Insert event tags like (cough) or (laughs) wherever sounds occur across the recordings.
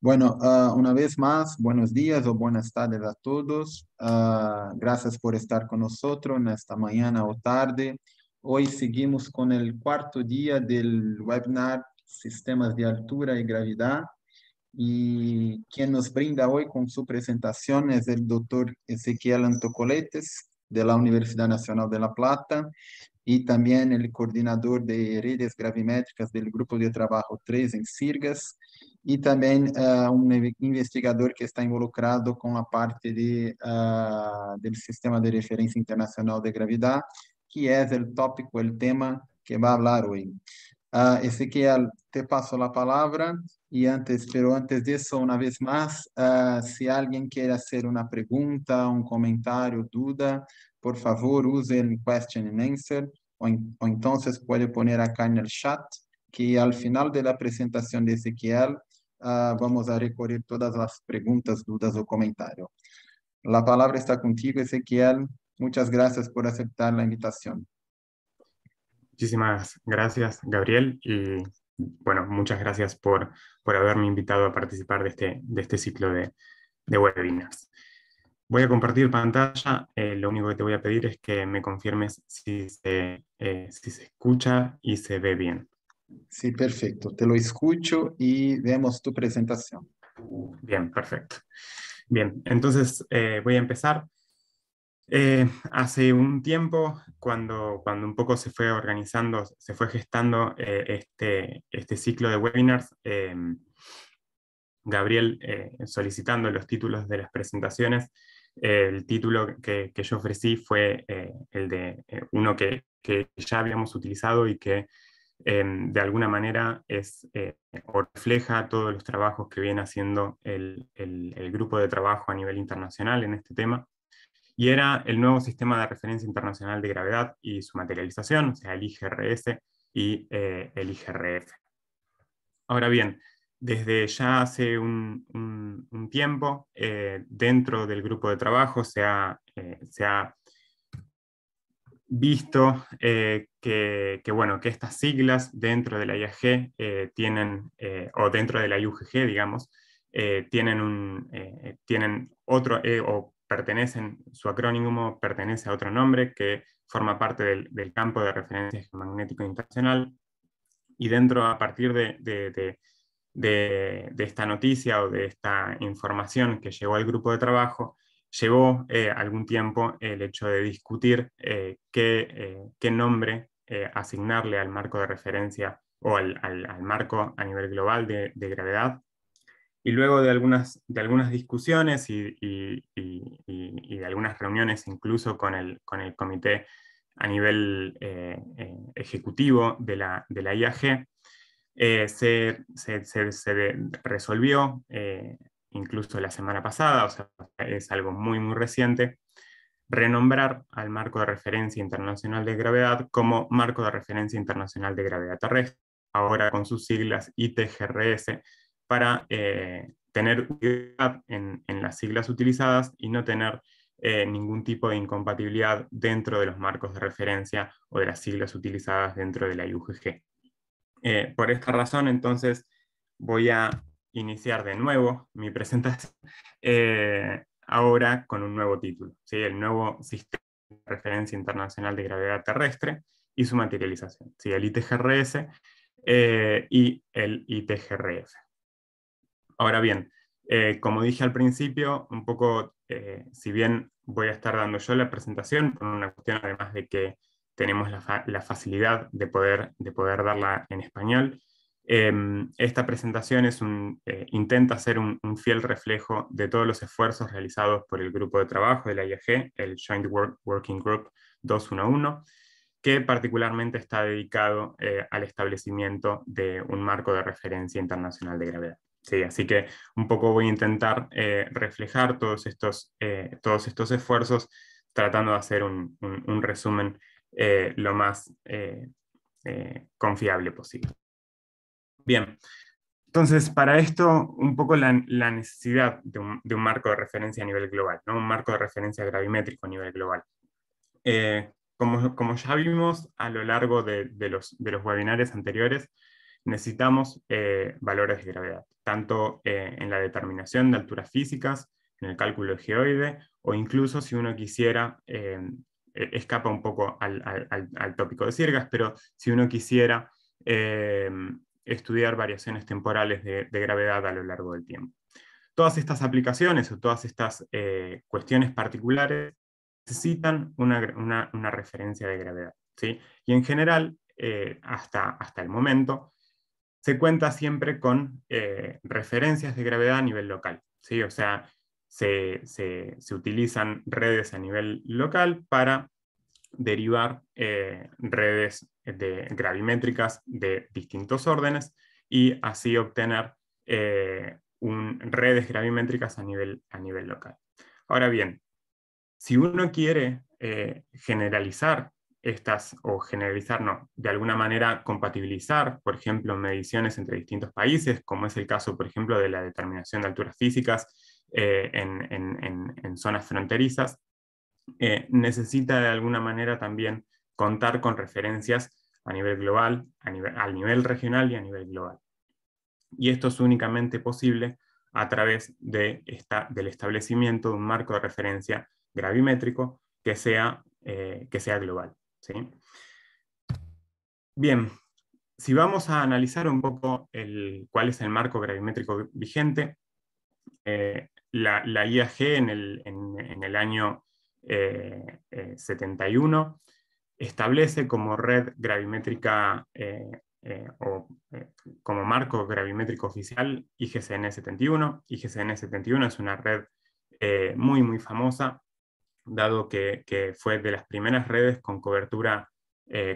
Bueno, ah, una vez más, buenos días o buenas tardes a todos. Ah, gracias por estar con nosotros en esta mañana o tarde. Hoy seguimos con el cuarto día del webinar Sistemas de Altura y Gravedad. Y quien nos brinda hoy con su presentación es el doctor Ezequiel Antocoletes de la Universidad Nacional de La Plata y también el coordinador de redes gravimétricas del Grupo de Trabajo 3 en Sirgas e também uh, um investigador que está involucrado com a parte de, uh, ah, do Sistema de Referência Internacional de Gravidade, que é o tópico, o tema que vai falar hoje. Uh, ah, Ezequiel, é, te passo a palavra e antes, pero antes disso, uma vez mais, uh, se alguém quer fazer uma pergunta, um comentário, dúvida, por favor, use o question and answer, ou, ou então pode pôr acá no chat, que ao final da apresentação de Ezequiel, Ah, vamos a recorrer todas las preguntas, dudas o comentarios. La palabra está contigo, Ezequiel. Muchas gracias por aceptar la invitación. Muchísimas gracias, Gabriel, y bueno, muchas gracias por, haberme invitado a participar de este, este ciclo de, webinars. Voy a compartir pantalla. Eh, lo único que te voy a pedir es que me confirmes si eh, si se escucha y se ve bien. Sí, perfecto. Te lo escucho y vemos tu presentación. Bien, perfecto. Bien, entonces eh, voy a empezar. Eh, hace un tiempo, cuando, cuando un poco se fue organizando, se fue gestando eh, este, este, ciclo de webinars, Gabriel, solicitando los títulos de las presentaciones, el título que, yo ofrecí fue el de uno que ya habíamos utilizado y que de alguna manera es, eh, refleja todos los trabajos que viene haciendo el, el, grupo de trabajo a nivel internacional en este tema, y era el nuevo sistema de referencia internacional de gravedad y su materialización, o sea, el IGRS y eh, el IGRF. Ahora bien, desde ya hace un, un, tiempo, eh, dentro del grupo de trabajo se ha, se ha visto eh, que, bueno, que estas siglas dentro de la IAG eh, tienen, eh, o dentro de la IUGG, digamos, tienen, un, tienen otro, o pertenecen, su acrónimo pertenece a otro nombre que forma parte del, campo de referencia geomagnético internacional. Y dentro, a partir de, de, esta noticia o de esta información que llegó al grupo de trabajo, llevó eh, algún tiempo el hecho de discutir eh, eh, qué, nombre asignarle al marco de referencia o al, marco a nivel global de, gravedad. Y luego de algunas, discusiones y, de algunas reuniones incluso con el, comité a nivel ejecutivo de la, IAG, se, resolvió incluso la semana pasada, o sea, es algo muy, muy reciente, renombrar al marco de referencia internacional de gravedad como marco de referencia internacional de gravedad terrestre, ahora con sus siglas ITGRS, para eh, tener en, las siglas utilizadas y no tener eh, ningún tipo de incompatibilidad dentro de los marcos de referencia o de las siglas utilizadas dentro de la IUGG. Eh, por esta razón, entonces, voy a iniciar de nuevo mi presentación (laughs) eh, ahora con un nuevo título, ¿sí? el nuevo sistema de referencia internacional de gravedad terrestre y su materialización, ¿sí? el ITGRS eh, y el ITGRF. Ahora bien, eh, como dije al principio, un poco, si bien voy a estar dando yo la presentación, por una cuestión además de que tenemos la, la facilidad de poder, de poder darla en español, Em, esta presentación eh, intenta ser un, fiel reflejo de todos los esfuerzos realizados por el grupo de trabajo de la IAG, el Joint Working Group 211, que particularmente está dedicado eh, al establecimiento de un marco de referencia internacional de gravedad. así que un poco voy a intentar eh, reflejar todos estos, esfuerzos tratando de hacer un resumen lo más confiable posible. Bien. Entonces, para esto, un poco la, necesidad de un, de un, marco de referencia a nivel global, ¿no? un marco de referencia gravimétrico a nivel global. Eh, como, como, ya vimos a lo largo de, de, los, de los anteriores, necesitamos eh, valores de gravedad, tanto eh, en la determinación de alturas físicas, en el cálculo de geoide, o incluso si uno quisiera, e, escapa un poco al, al, al, tópico de ciergas, pero si uno quisiera estudiar variaciones temporales de, gravedad a lo largo del tiempo. Todas estas aplicaciones o todas estas eh, cuestiones particulares necesitan una, referencia de gravedad. Y en general, eh, hasta, hasta el momento, se cuenta siempre con eh, referencias de gravedad a nivel local. ¿sí? O sea, se, se utilizan redes a nivel local para derivar redes de gravimétricas de distintos órdenes y así obtener eh, redes gravimétricas a nivel, a nivel local. Ahora bien, si uno quiere eh, generalizar estas, o generalizar, no, de alguna manera compatibilizar, por ejemplo, mediciones entre distintos países, como es el caso, por ejemplo, de la determinación de alturas físicas eh, en, en, en, zonas fronterizas, necesita de alguna manera también contar con referencias a nivel global, a nivel, al nivel regional y a nivel global. Y esto es únicamente posible a través de esta, del establecimiento de un marco de referencia gravimétrico que sea, eh, que sea global. Bien, si vamos a analizar un poco el, cuál es el marco gravimétrico vigente, eh, la, IAG en el, año 71 eh, establece como red gravimétrica eh, eh, o eh, como marco gravimétrico oficial IGCN-71. IGCN-71 es una red muy, muy famosa, dado que, fue de las primeras redes con cobertura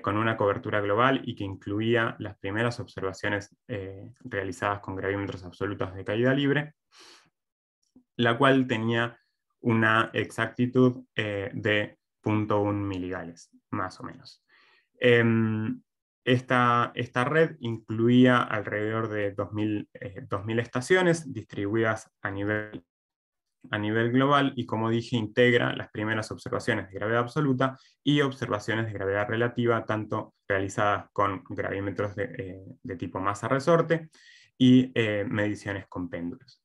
con una cobertura global y que incluía las primeras observaciones realizadas con gravímetros absolutos de caída libre, la cual tenía una exactitud de .1 miligales, más o menos. Em, esta, red incluía alrededor de 2.000, eh, estaciones distribuidas a nivel, a nivel global y, como dije, integra las primeras observaciones de gravedad absoluta y observaciones de gravedad relativa, tanto realizadas con gravímetros de, eh, tipo masa resorte y eh, mediciones con péndulos.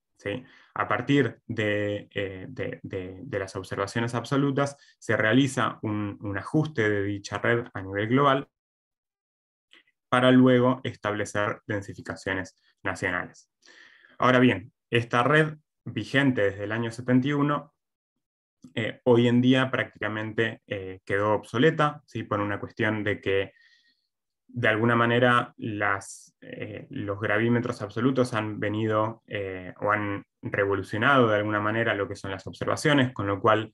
A partir eh, de, las observaciones absolutas se realiza un, ajuste de dicha red a nivel global para luego establecer densificaciones nacionales. Ahora bien, esta red vigente desde el año 71, eh, hoy en día prácticamente eh, quedó obsoleta, ¿sí? por una cuestión de que de alguna manera las, eh, los gravímetros absolutos han venido eh, o han revolucionado de alguna manera lo que son las observaciones, con lo cual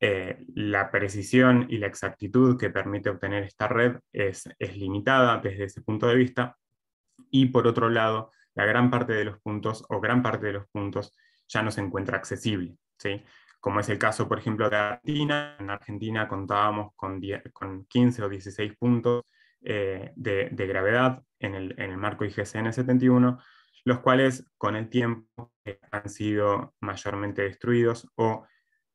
eh, la precisión y la exactitud que permite obtener esta red es, limitada desde ese punto de vista. Y por otro lado, la gran parte de los puntos o gran parte de los puntos ya no se encuentra accesible. ¿sí? Como es el caso, por ejemplo, de Argentina. En Argentina contábamos con, con 15 o 16 puntos eh, de, gravedad en el, marco IGCN 71, los cuales con el tiempo eh, han sido mayormente destruidos o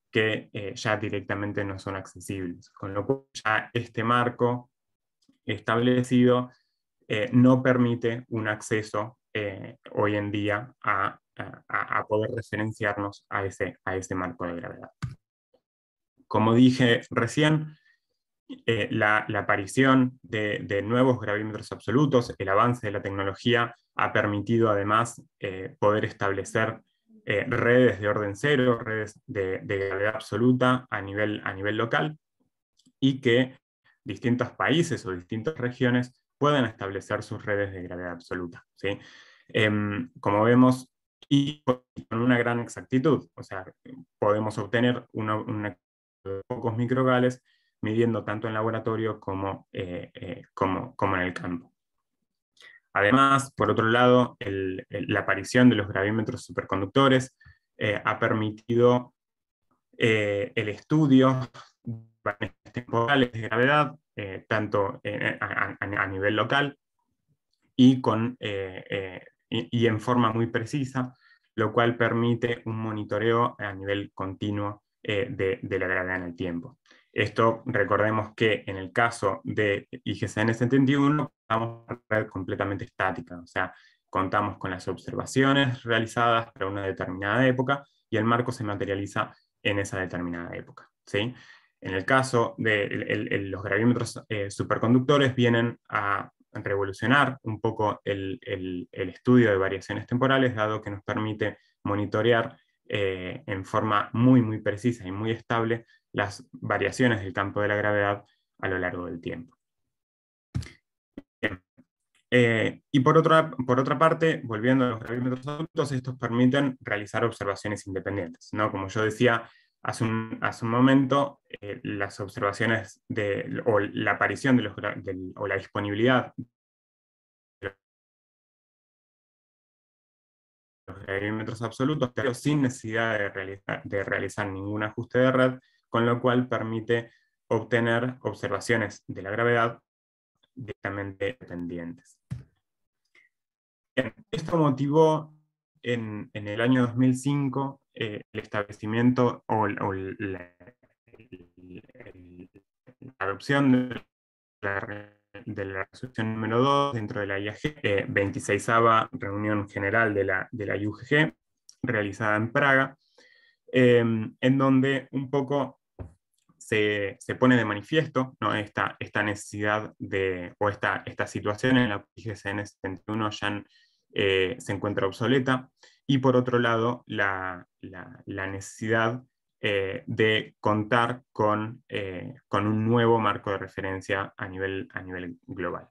que eh, ya directamente no son accesibles. Con lo cual ya este marco establecido no permite un acceso hoy en día a, poder referenciarnos a a ese marco de gravedad. Como dije recién, eh, la, aparición de, nuevos gravímetros absolutos, el avance de la tecnología ha permitido además eh, poder establecer eh, redes de orden cero, redes de, gravedad absoluta a nivel, a nivel local y que distintos países o distintas regiones puedan establecer sus redes de gravedad absoluta. Em, como vemos, y con una gran exactitud, o sea, podemos obtener una, pocos microgales midiendo tanto en laboratorio eh, eh, como, en el campo. Además, por otro lado, la aparición de los gravímetros superconductores eh, ha permitido el estudio de temporales de gravedad, tanto a, nivel local y, y, en forma muy precisa, lo cual permite un monitoreo a nivel continuo de la gravedad en el tiempo. Esto recordemos que en el caso de IGCN 71 estamos red completamente estática, o sea, contamos con las observaciones realizadas para una determinada época y el marco se materializa en esa determinada época. En el caso de los gravímetros eh, superconductores vienen a revolucionar un poco el, estudio de variaciones temporales, dado que nos permite monitorear eh, en forma muy, muy precisa y muy estable las variaciones del campo de la gravedad a lo largo del tiempo. Eh, y por otra, parte, volviendo a los gravímetros absolutos, estos permiten realizar observaciones independientes. Como yo decía hace un, momento, eh, las observaciones o la aparición o la disponibilidad de los gravímetros absolutos, pero sin necesidad de realizar ningún ajuste de red, con lo cual permite obtener observaciones de la gravedad directamente dependientes. esto motivó en, el año 2005 eh, el establecimiento o, la, adopción de la, resolución número 2 dentro de la IAG, 26 26 reunión general de la, de la IUGG, realizada en Praga, eh, en donde un poco se, pone de manifiesto ¿no? esta, esta necesidad de, o esta, situación en la que IGCN 71 ya eh, se encuentra obsoleta, y por otro lado la, necesidad eh, de contar con, eh, con, un nuevo marco de referencia a nivel, a nivel global.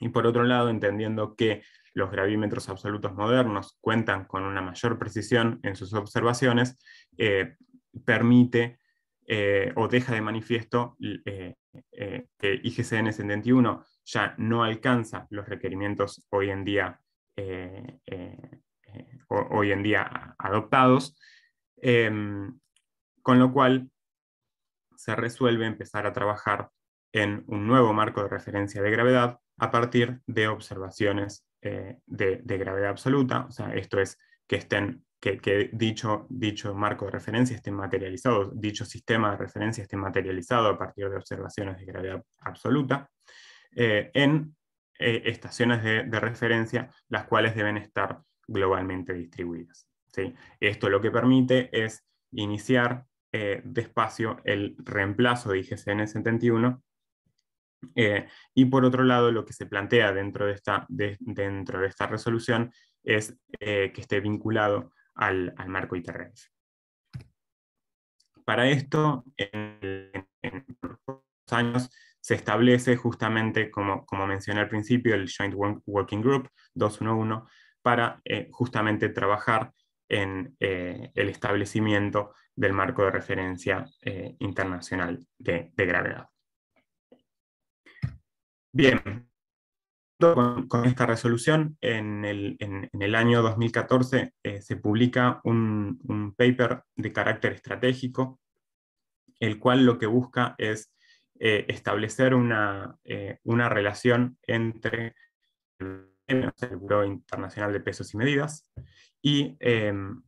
Y por otro lado, entendiendo que los gravímetros absolutos modernos cuentan con una mayor precisión en sus observaciones, permite eh, o deja de manifiesto eh, eh, que IGCN 71 ya no alcanza los requerimientos hoy en día, hoy en día adoptados, em, con lo cual se resuelve empezar a trabajar en un nuevo marco de referencia de gravedad a partir de observaciones de, de, gravedad absoluta, o sea, esto es que estén que, dicho, dicho marco de referencia esté materializado, dicho sistema de referencia esté materializado a partir de observaciones de gravedad absoluta, eh, en eh, estaciones de, referencia, las cuales deben estar globalmente distribuidas. ¿sí? Esto lo que permite es iniciar eh, despacio el reemplazo de IGCN 71 y por otro lado lo que se plantea dentro de esta, dentro de esta resolución es que esté vinculado al, marco ITRENS. Para esto, en, los años se establece justamente, como, mencioné al principio, el Joint Working Group 211 para eh, justamente trabajar en eh, el establecimiento del marco de referencia eh, internacional de, de, gravedad. Bien, con, esta resolución, en el, año 2014 eh, se publica un, paper de carácter estratégico, el cual lo que busca es eh, establecer eh, una, relación entre el Buró Internacional de Pesos y Medidas, y, em,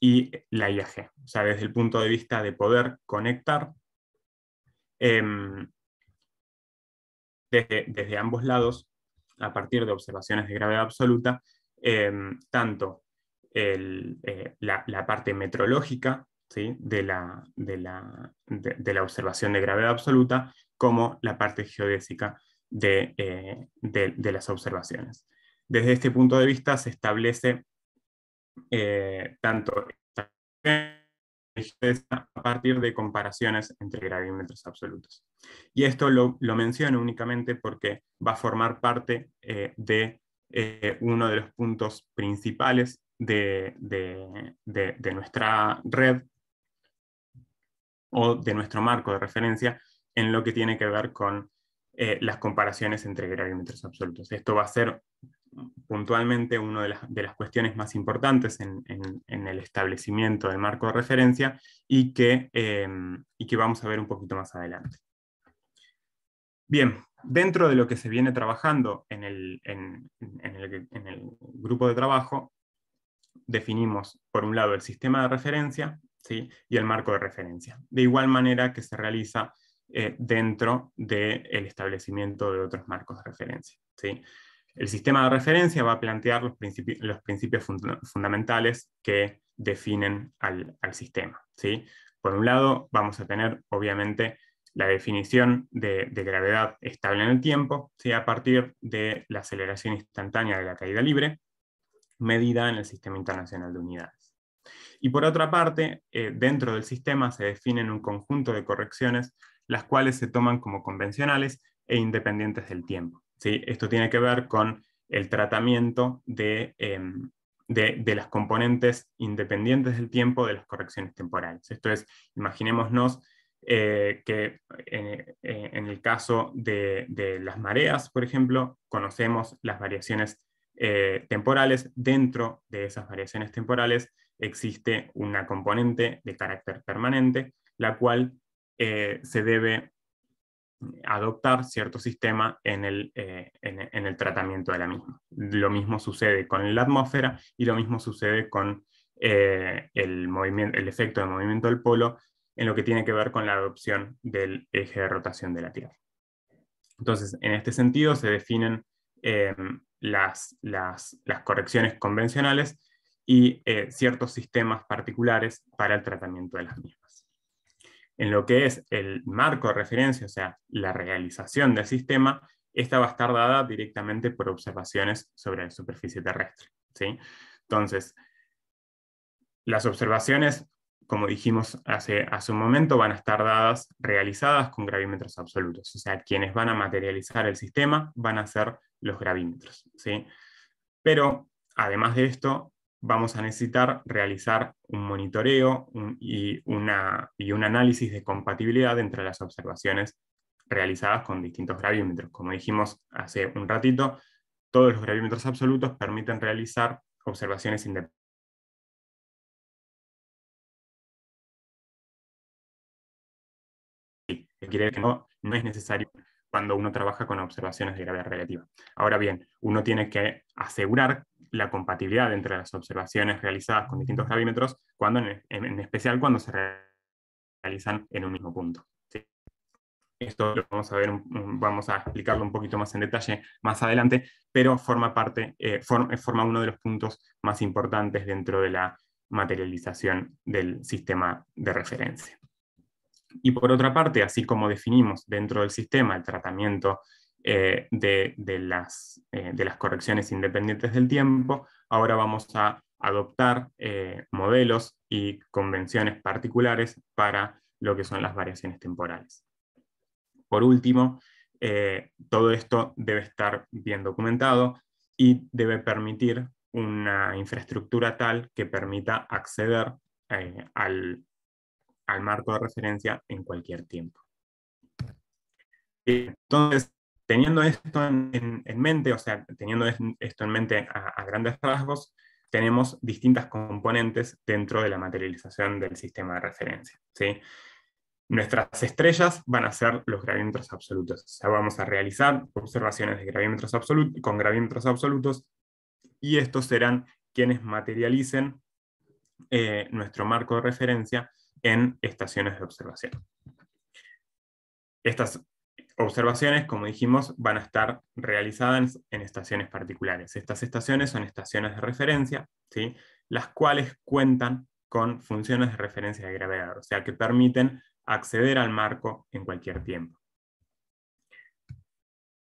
y, la IAG. O sea, desde el punto de vista de poder conectar em, desde, ambos lados, a partir de observaciones de gravedad absoluta, em, tanto eh, la, parte metrológica de, la, observación de gravedad absoluta como la parte geodésica de, eh, las observaciones. Desde este punto de vista se establece eh, tanto a partir de comparaciones entre gravímetros absolutos. Y esto lo, menciono únicamente porque va a formar parte eh, de eh, uno de los puntos principales de, nuestra red o de nuestro marco de referencia en lo que tiene que ver con eh, las comparaciones entre gravímetros absolutos. Esto va a ser puntualmente una de las, cuestiones más importantes en, el establecimiento del marco de referencia y que, eh, y que vamos a ver un poquito más adelante. Bien, dentro de lo que se viene trabajando en el, grupo de trabajo, definimos por un lado el sistema de referencia ¿sí? y el marco de referencia, de igual manera que se realiza eh, dentro del el establecimiento de otros marcos de referencia. ¿sí? El sistema de referencia va a plantear los, principios fundamentales que definen al, sistema. Por un lado, vamos a tener, obviamente, la definición de, gravedad estable en el tiempo, sea a partir de la aceleración instantánea de la caída libre, medida en el Sistema Internacional de Unidades. Y por otra parte, eh, dentro del sistema se definen un conjunto de correcciones, las cuales se toman como convencionales e independientes del tiempo. Esto tiene que ver con el tratamiento em, de, las componentes independientes del tiempo de las correcciones temporales. Esto es, imaginémonos eh, que eh, eh, en el caso de, de, las mareas, por ejemplo, conocemos las variaciones temporales. Dentro de esas variaciones temporales existe una componente de carácter permanente, la cual se debe adoptar cierto sistema eh, en el, tratamiento de la misma. Lo mismo sucede con la atmósfera y lo mismo sucede con eh, el, movimiento, el efecto de movimiento del polo en lo que tiene que ver con la adopción del eje de rotación de la Tierra. Entonces, en este sentido se definen eh, las, las, correcciones convencionales y ciertos sistemas particulares para el tratamiento de las mismas. En lo que es el marco de referencia, o sea, la realización del sistema, esta va a estar dada directamente por observaciones sobre la superficie terrestre. ¿sí? Entonces, las observaciones, como dijimos hace, un momento, van a estar dadas, realizadas con gravímetros absolutos. O sea, quienes van a materializar el sistema van a ser los gravímetros. ¿sí? Pero, además de esto, vamos a necesitar realizar un monitoreo y, una, y un análisis de compatibilidad entre las observaciones realizadas con distintos gravímetros. Como dijimos hace un ratito, todos los gravímetros absolutos permiten realizar observaciones independientes. Quiere que no es necesario cuando uno trabaja con observaciones de gravedad relativa. Ahora bien, uno tiene que asegurar la compatibilidad entre las observaciones realizadas con distintos gravímetros, cuando en, especial cuando se realizan en un mismo punto. Esto lo vamos a ver, vamos a explicarlo un poquito más en detalle más adelante, pero forma parte, eh, eh, forma uno de los puntos más importantes dentro de la materialización del sistema de referencia. Y por otra parte, así como definimos dentro del sistema el tratamiento eh, de, las, eh, de, las, correcciones independientes del tiempo, ahora vamos a adoptar eh, modelos y convenciones particulares para lo que son las variaciones temporales. Por último, todo esto debe estar bien documentado y debe permitir una infraestructura tal que permita acceder al, al marco de referencia en cualquier tiempo. Entonces, teniendo esto en, mente, o sea, teniendo esto en mente a, grandes rasgos, tenemos distintas componentes dentro de la materialización del sistema de referencia. ¿sí? Nuestras estrellas van a ser los gravímetros absolutos. O sea, vamos a realizar observaciones de gravímetros absolutos, con gravímetros absolutos y estos serán quienes materialicen eh, nuestro marco de referencia en estaciones de observación. Estas observaciones, como dijimos, van a estar realizadas en, estaciones particulares. Estas estaciones son estaciones de referencia, ¿sí? las cuales cuentan con funciones de referencia de gravedad, o sea que permiten acceder al marco en cualquier tiempo.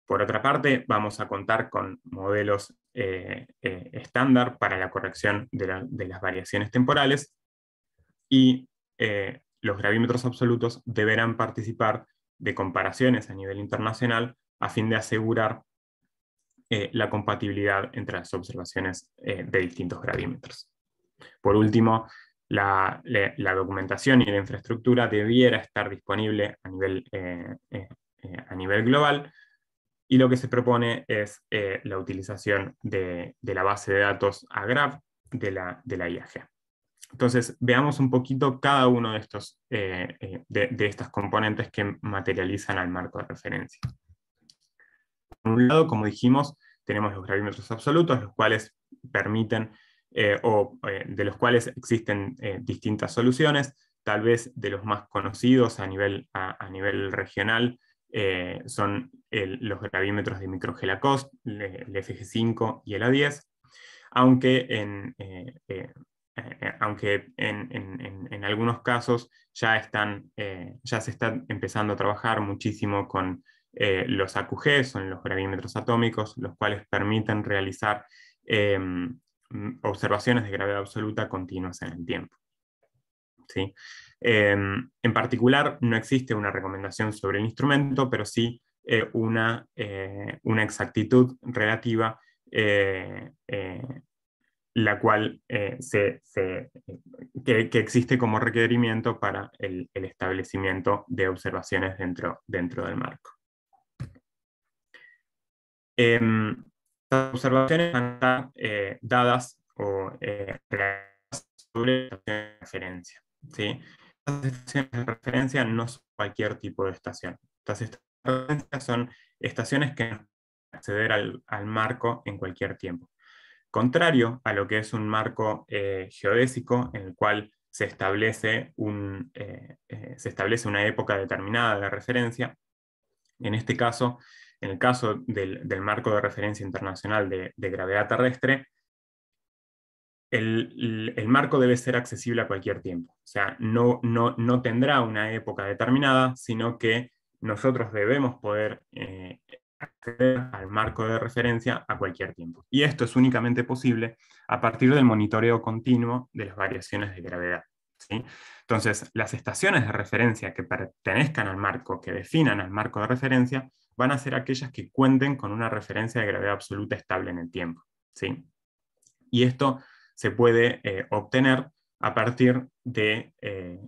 Por otra parte, vamos a contar con modelos eh, eh, estándar para la corrección de, de las variaciones temporales y eh, los gravímetros absolutos deberán participar de comparaciones a nivel internacional a fin de asegurar eh, la compatibilidad entre las observaciones eh, de distintos gravímetros. Por último, la, documentación y la infraestructura debiera estar disponible a nivel, a nivel global y lo que se propone es la utilización de, la base de datos AGRAV de la IAG. Entonces, veamos un poquito cada uno de, estos, eh, eh, de, estas componentes que materializan al marco de referencia. Por un lado, como dijimos, tenemos los gravímetros absolutos, los cuales permiten, eh, o de los cuales existen distintas soluciones, tal vez de los más conocidos a nivel, a, nivel regional, son los gravímetros de microgelacost, el, FG5 y el A10, aunque en, eh, eh, aunque en, algunos casos ya, están, eh, ya se está empezando a trabajar muchísimo con los AQG, son los gravímetros atómicos, los cuales permiten realizar observaciones de gravedad absoluta continuas en el tiempo. en particular, no existe una recomendación sobre el instrumento, pero sí una, exactitud relativa la cual eh, se, que, existe como requerimiento para el, establecimiento de observaciones dentro, dentro del marco. las em, observaciones van a estar eh, dadas o eh, realizadas sobre estaciones de referencia. ¿sí? Las estaciones de referencia no son cualquier tipo de estación. Estas estaciones son estaciones que acceder al marco en cualquier tiempo contrario a lo que es un marco eh, geodésico en el cual se establece, un, eh, eh, se establece una época determinada de referencia. En este caso, en el caso del, marco de referencia internacional de, gravedad terrestre, el, marco debe ser accesible a cualquier tiempo. O sea, no, no, tendrá una época determinada, sino que nosotros debemos poder al marco de referencia a cualquier tiempo. Y esto es únicamente posible a partir del monitoreo continuo de las variaciones de gravedad. Entonces, las estaciones de referencia que pertenezcan al marco, que definan al marco de referencia, van a ser aquellas que cuenten con una referencia de gravedad absoluta estable en el tiempo. Y esto se puede eh, obtener a partir de, eh,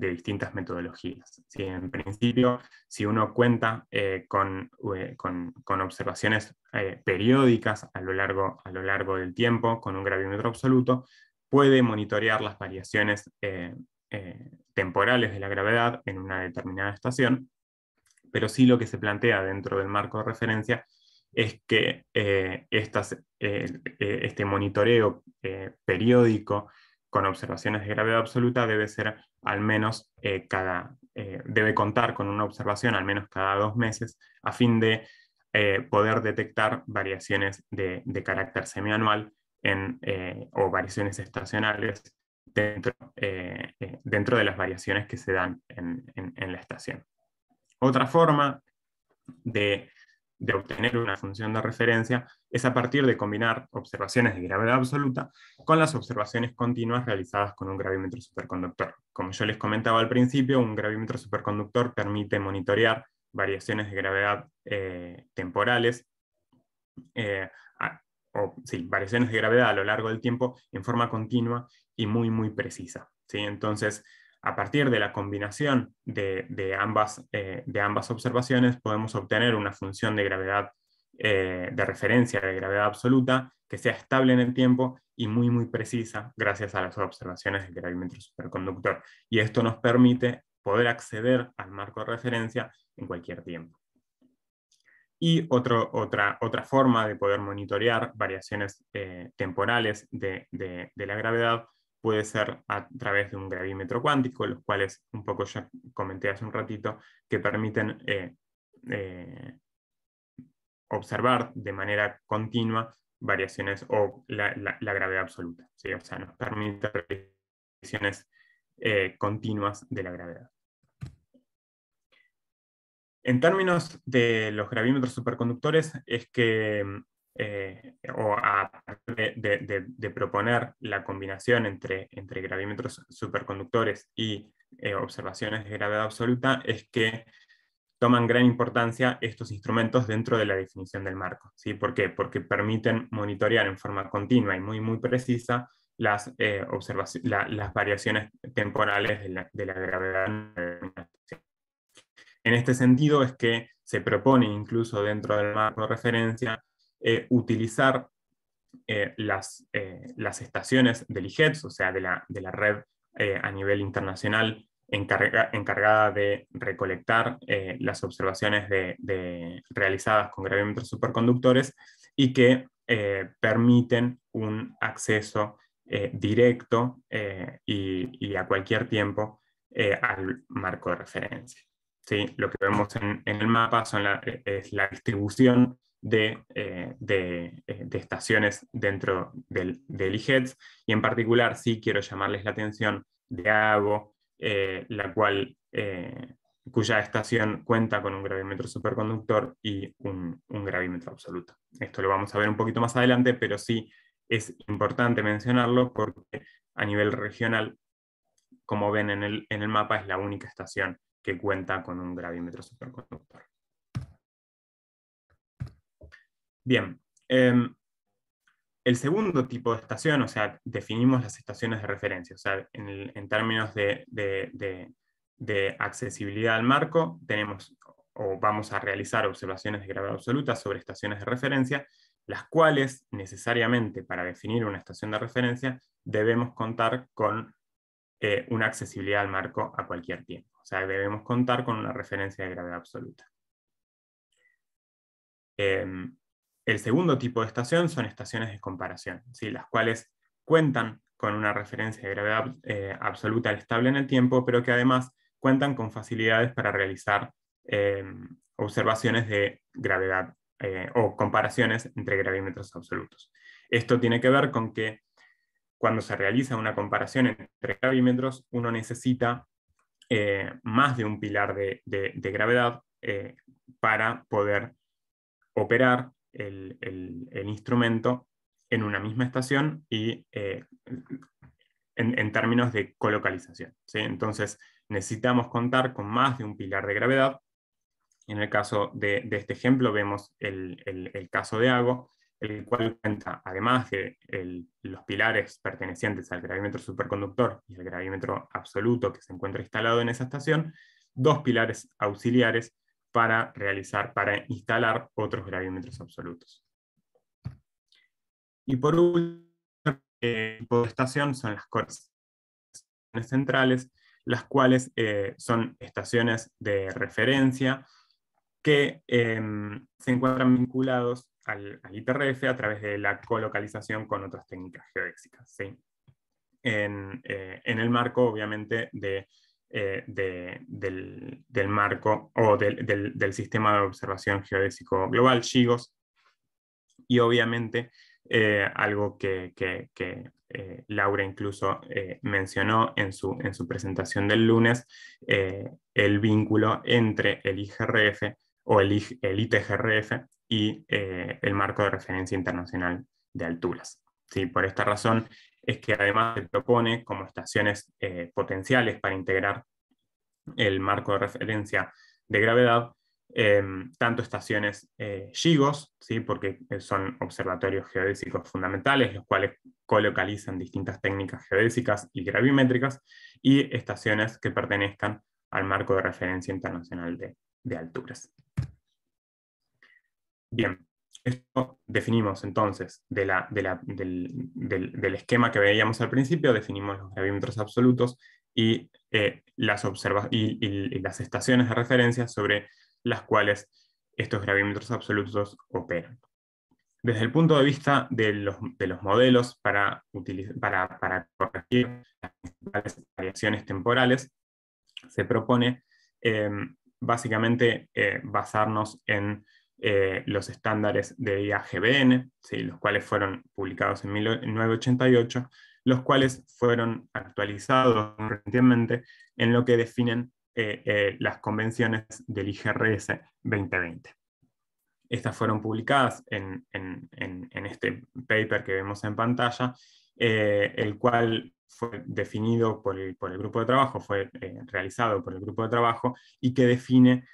distintas metodologías. Si En principio, si uno cuenta eh, eh, con, observaciones periódicas a lo, largo, a lo largo del tiempo, con un gravímetro absoluto, puede monitorear las variaciones temporales de la gravedad en una determinada estación, pero sí lo que se plantea dentro del marco de referencia es que este monitoreo periódico con observaciones de gravedad absoluta debe ser al menos eh, cada, eh, debe contar con una observación al menos cada dos meses a fin de eh, poder detectar variaciones de, carácter semianual en, o variaciones estacionales dentro, dentro de las variaciones que se dan en la estación. Otra forma de de obtener una función de referencia es a partir de combinar observaciones de gravedad absoluta con las observaciones continuas realizadas con un gravímetro superconductor. Como yo les comentaba al principio, un gravímetro superconductor permite monitorear variaciones de gravedad eh, temporales, eh, o sí, variaciones de gravedad a lo largo del tiempo en forma continua y muy, muy precisa. ¿sí? Entonces, a partir de la combinación eh, de, ambas, observaciones podemos obtener una función de gravedad eh, de referencia de gravedad absoluta que sea estable en el tiempo y muy muy precisa gracias a las observaciones del gravímetro superconductor. Y esto nos permite poder acceder al marco de referencia en cualquier tiempo. Y otra, otra forma de poder monitorear variaciones eh, temporales de, la gravedad puede ser a través de un gravímetro cuántico, los cuales un poco ya comenté hace un ratito, que permiten eh, eh, observar de manera continua variaciones o la, gravedad absoluta. O sea, nos permite variaciones eh, continuas de la gravedad. En términos de los gravímetros superconductores, es que mm, eh, o a, de, de, proponer la combinación entre, entre gravímetros superconductores y eh, observaciones de gravedad absoluta es que toman gran importancia estos instrumentos dentro de la definición del marco. ¿Por qué? Porque permiten monitorear en forma continua y muy, muy precisa las, eh, las variaciones temporales de la, de la gravedad. En este sentido es que se propone incluso dentro del marco de referencia eh, utilizar eh, las, eh, las, estaciones del IGETS, o sea, de la, red a nivel internacional encargada de recolectar las observaciones de, realizadas con gravímetros superconductores y que permiten un acceso directo y, a cualquier tiempo al marco de referencia. ¿Sí? Lo que vemos en, el mapa es la distribución eh, eh, de, estaciones dentro del, del e y en particular sí quiero llamarles la atención de AGO, eh, la cual, cuya estación cuenta con un gravímetro superconductor y un, gravímetro absoluto. Esto lo vamos a ver un poquito más adelante, pero sí es importante mencionarlo porque a nivel regional, como ven en el, en el mapa, es la única estación que cuenta con un gravímetro superconductor. Bien. Em, el segundo tipo de estación, o sea, definimos las estaciones de referencia, o sea, en, términos de, accesibilidad al marco, tenemos o vamos a realizar observaciones de gravedad absoluta sobre estaciones de referencia, las cuales necesariamente para definir una estación de referencia debemos contar con eh, una accesibilidad al marco a cualquier tiempo. O sea, debemos contar con una referencia de gravedad absoluta. Em, el segundo tipo de estación son estaciones de comparación, las cuales cuentan con una referencia de gravedad eh, absoluta estable en el tiempo, pero que además cuentan con facilidades para realizar eh, observaciones de gravedad eh, o comparaciones entre gravímetros absolutos. Esto tiene que ver con que cuando se realiza una comparación entre gravímetros, uno necesita más de un pilar de, gravedad para poder operar el, instrumento en una misma estación y eh, en, términos de colocalización. Entonces, necesitamos contar con más de un pilar de gravedad. En el caso de, este ejemplo, vemos el, caso de agua, el cual cuenta, además de los pilares pertenecientes al gravímetro superconductor y el gravímetro absoluto que se encuentra instalado en esa estación, dos pilares auxiliares para realizar, para instalar otros gravímetros absolutos. Y por último, eh, por estación son las estaciones centrales, las cuales eh, son estaciones de referencia que em, se encuentran vinculados al, ITRF a través de la colocalización con otras técnicas geodésicas. Eh, en, el marco, obviamente, de eh, del, marco o del, sistema de observación geodésico global, GIGOS, y obviamente eh, algo que, eh, Laura incluso mencionó en su, presentación del lunes, el vínculo entre el IGRF o el, ITGRF y el marco de referencia internacional de alturas. Sí, por esta razón, es que además se propone como estaciones eh, potenciales para integrar el marco de referencia de gravedad, eh, tanto estaciones eh, GIGOS, ¿sí? porque son observatorios geodésicos fundamentales, los cuales colocalizan distintas técnicas geodésicas y gravimétricas, y estaciones que pertenezcan al marco de referencia internacional de, de alturas. Bien, esto definimos entonces de del, esquema que veíamos al principio, definimos los gravímetros absolutos y, eh, las y, las estaciones de referencia sobre las cuales estos gravímetros absolutos operan. Desde el punto de vista de los, modelos para, para, para, corregir las principales variaciones temporales, se propone eh, básicamente eh, basarnos en eh, los estándares de IAGBN, los cuales fueron publicados en 1988, los cuales fueron actualizados recientemente en lo que definen eh, eh, las convenciones del IGRS 2020. Estas fueron publicadas en, este paper que vemos en pantalla, el cual fue definido por el, grupo de trabajo, fue realizado por el grupo de trabajo y que define,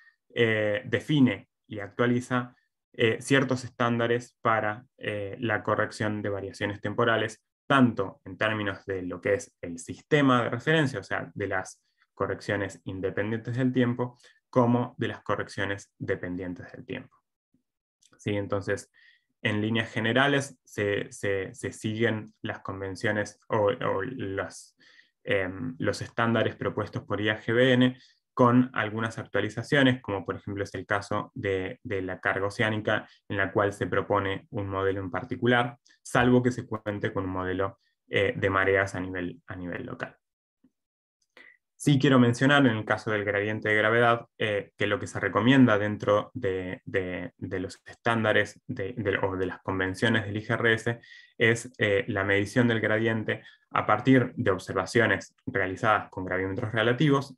define y actualiza eh, ciertos estándares para eh, la corrección de variaciones temporales, tanto en términos de lo que es el sistema de referencia, o sea, de las correcciones independientes del tiempo, como de las correcciones dependientes del tiempo. ¿Sí? Entonces, en líneas generales se, siguen las convenciones o, em, los estándares propuestos por IAGBN, con algunas actualizaciones, como por ejemplo es el caso de, la carga oceánica, en la cual se propone un modelo en particular, salvo que se cuente con un modelo eh, de mareas a nivel, a nivel local. Sí quiero mencionar en el caso del gradiente de gravedad eh, que lo que se recomienda dentro de, los estándares de, o de las convenciones del IGRS es eh, la medición del gradiente a partir de observaciones realizadas con gravímetros relativos,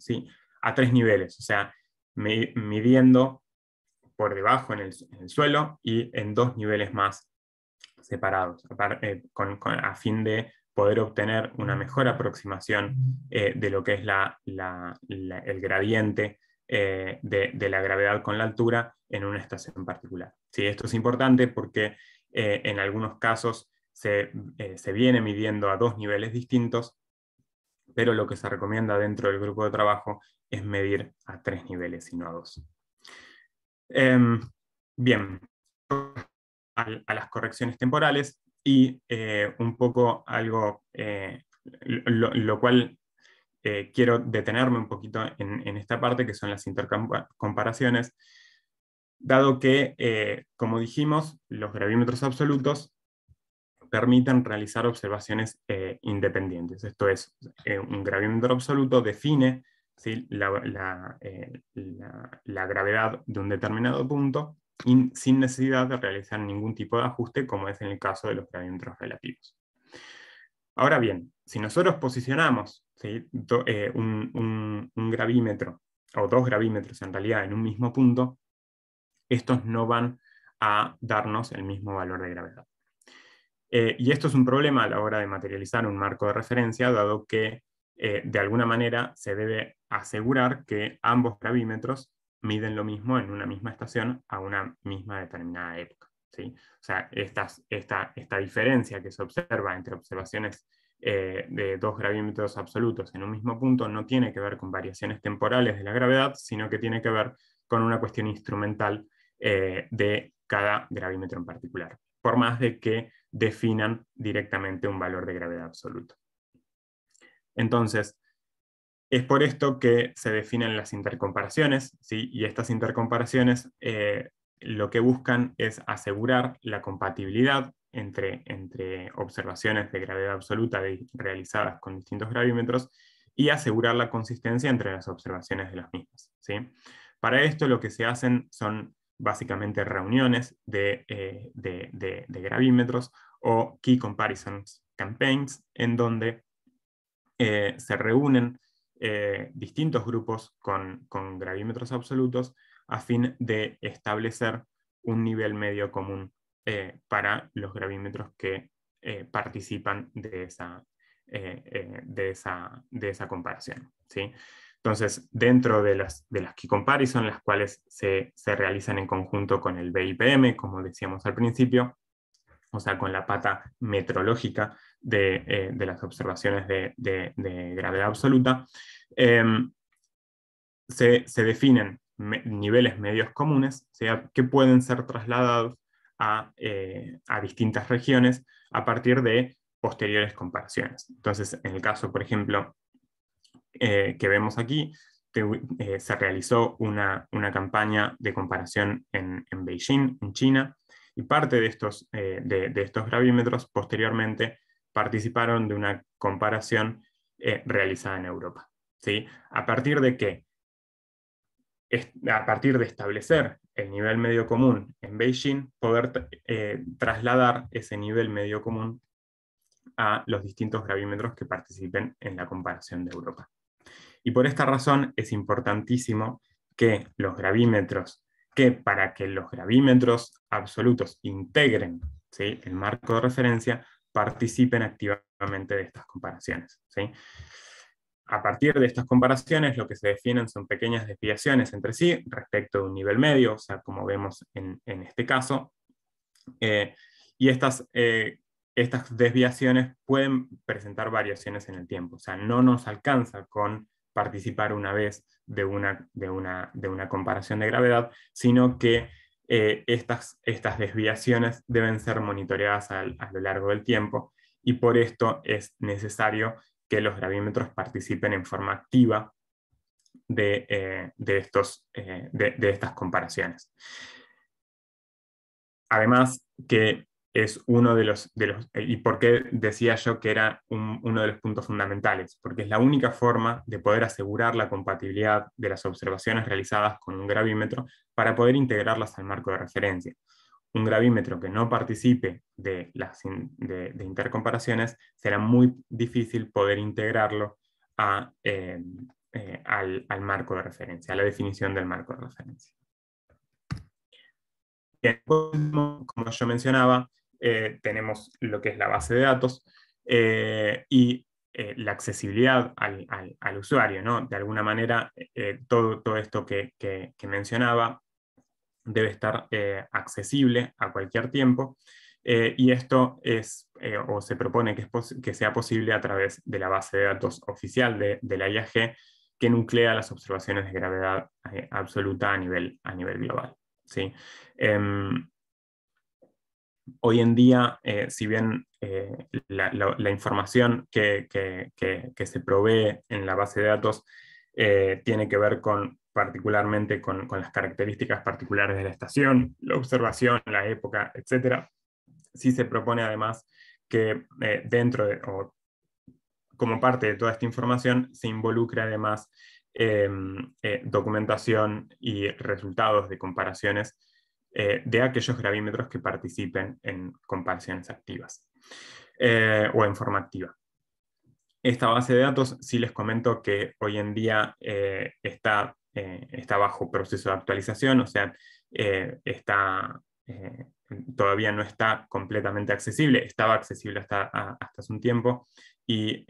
a tres niveles, o sea, midiendo por debajo en el, suelo y en dos niveles más separados, eh, a fin de poder obtener una mejor aproximación eh, de lo que es el gradiente eh, de, la gravedad con la altura en una estación particular. Sí, esto es importante porque en algunos casos se, viene midiendo a dos niveles distintos pero lo que se recomienda dentro del grupo de trabajo es medir a tres niveles y no a dos. Em, bien, a, las correcciones temporales y eh, un poco algo, eh, lo, cual eh, quiero detenerme un poquito en, en, esta parte, que son las intercomparaciones, dado que, como dijimos, los gravímetros absolutos permitan realizar observaciones eh, independientes. Esto es, eh, un gravímetro absoluto define eh, la, gravedad de un determinado punto sin necesidad de realizar ningún tipo de ajuste, como es en el caso de los gravímetros relativos. Ahora bien, si nosotros posicionamos un gravímetro, o dos gravímetros en realidad, en un mismo punto, estos no van a darnos el mismo valor de gravedad. Eh, y esto es un problema a la hora de materializar un marco de referencia, dado que eh, de alguna manera se debe asegurar que ambos gravímetros miden lo mismo en una misma estación a una misma determinada época. O sea, esta, esta, diferencia que se observa entre observaciones eh, de dos gravímetros absolutos en un mismo punto no tiene que ver con variaciones temporales de la gravedad, sino que tiene que ver con una cuestión instrumental de cada gravímetro en particular. Por más de que definan directamente un valor de gravedad absoluto. Entonces, es por esto que se definen las intercomparaciones, y estas intercomparaciones eh, lo que buscan es asegurar la compatibilidad entre, entre observaciones de gravedad absoluta realizadas con distintos gravímetros y asegurar la consistencia entre las observaciones de las mismas. Para esto lo que se hacen son básicamente reuniones eh, de, gravímetros o key comparisons campaigns, en donde eh, se reúnen eh, distintos grupos con, gravímetros absolutos a fin de establecer un nivel medio común para los gravímetros que participan de esa, de de esa comparación. ¿sí? Entonces, dentro de las, de las key comparison, las cuales se, realizan en conjunto con el BIPM, como decíamos al principio, o sea, con la pata metrológica de, eh, las observaciones de, de, gravedad absoluta, em, se, definen niveles medios comunes, o sea, que pueden ser trasladados a, eh, a, distintas regiones a partir de posteriores comparaciones. Entonces, en el caso, por ejemplo, eh, que vemos aquí, eh, se realizó una, campaña de comparación en, en, Beijing, en China, y parte de estos, eh, de, estos gravímetros posteriormente participaron de una comparación realizada en Europa. ¿sí? ¿A partir de qué? a partir de establecer el nivel medio común en Beijing, poder trasladar ese nivel medio común a los distintos gravímetros que participen en la comparación de Europa. Y por esta razón es importantísimo que los gravímetros, que para que los gravímetros absolutos integren ¿sí? el marco de referencia, participen activamente de estas comparaciones. ¿sí? A partir de estas comparaciones, lo que se definen son pequeñas desviaciones entre sí respecto de un nivel medio, o sea, como vemos en, este caso. Eh, y estas, eh, estas desviaciones pueden presentar variaciones en el tiempo, o sea, no nos alcanza con participar una vez de una, de una, de una comparación de gravedad, sino que eh, estas, estas, desviaciones deben ser monitoreadas a lo largo del tiempo y por esto es necesario que los gravímetros participen en forma activa de, eh, estos, eh, de estas comparaciones. Además, que es uno de los, de los eh, y por qué decía yo que era uno de los puntos fundamentales, porque es la única forma de poder asegurar la compatibilidad de las observaciones realizadas con un gravímetro para poder integrarlas al marco de referencia. Un gravímetro que no participe de, las de, intercomparaciones será muy difícil poder integrarlo eh, eh, al, al marco de referencia, a la definición del marco de referencia como yo mencionaba, eh, tenemos lo que es la base de datos eh, y eh, la accesibilidad al, usuario. De alguna manera, todo, todo esto que, mencionaba debe estar accesible a cualquier tiempo. y esto es, o se propone que, sea posible a través de la base de datos oficial de, la IAG, que nuclea las observaciones de gravedad absoluta a nivel, a nivel global. ¿sí? Em, hoy en día, eh, si bien eh, la, información que, se provee en la base de datos eh, tiene que ver con particularmente con, las características particulares de la estación, la observación, la época, etc. Sí se propone además que dentro o como parte de toda esta información se involucre además em, documentación y resultados de comparaciones eh, de aquellos gravímetros que participen en comparaciones activas eh, o en forma activa. Esta base de datos, sí les comento que hoy en día eh, está, está, bajo proceso de actualización, o sea, está, todavía no está completamente accesible, estaba accesible hasta, hasta hace un tiempo y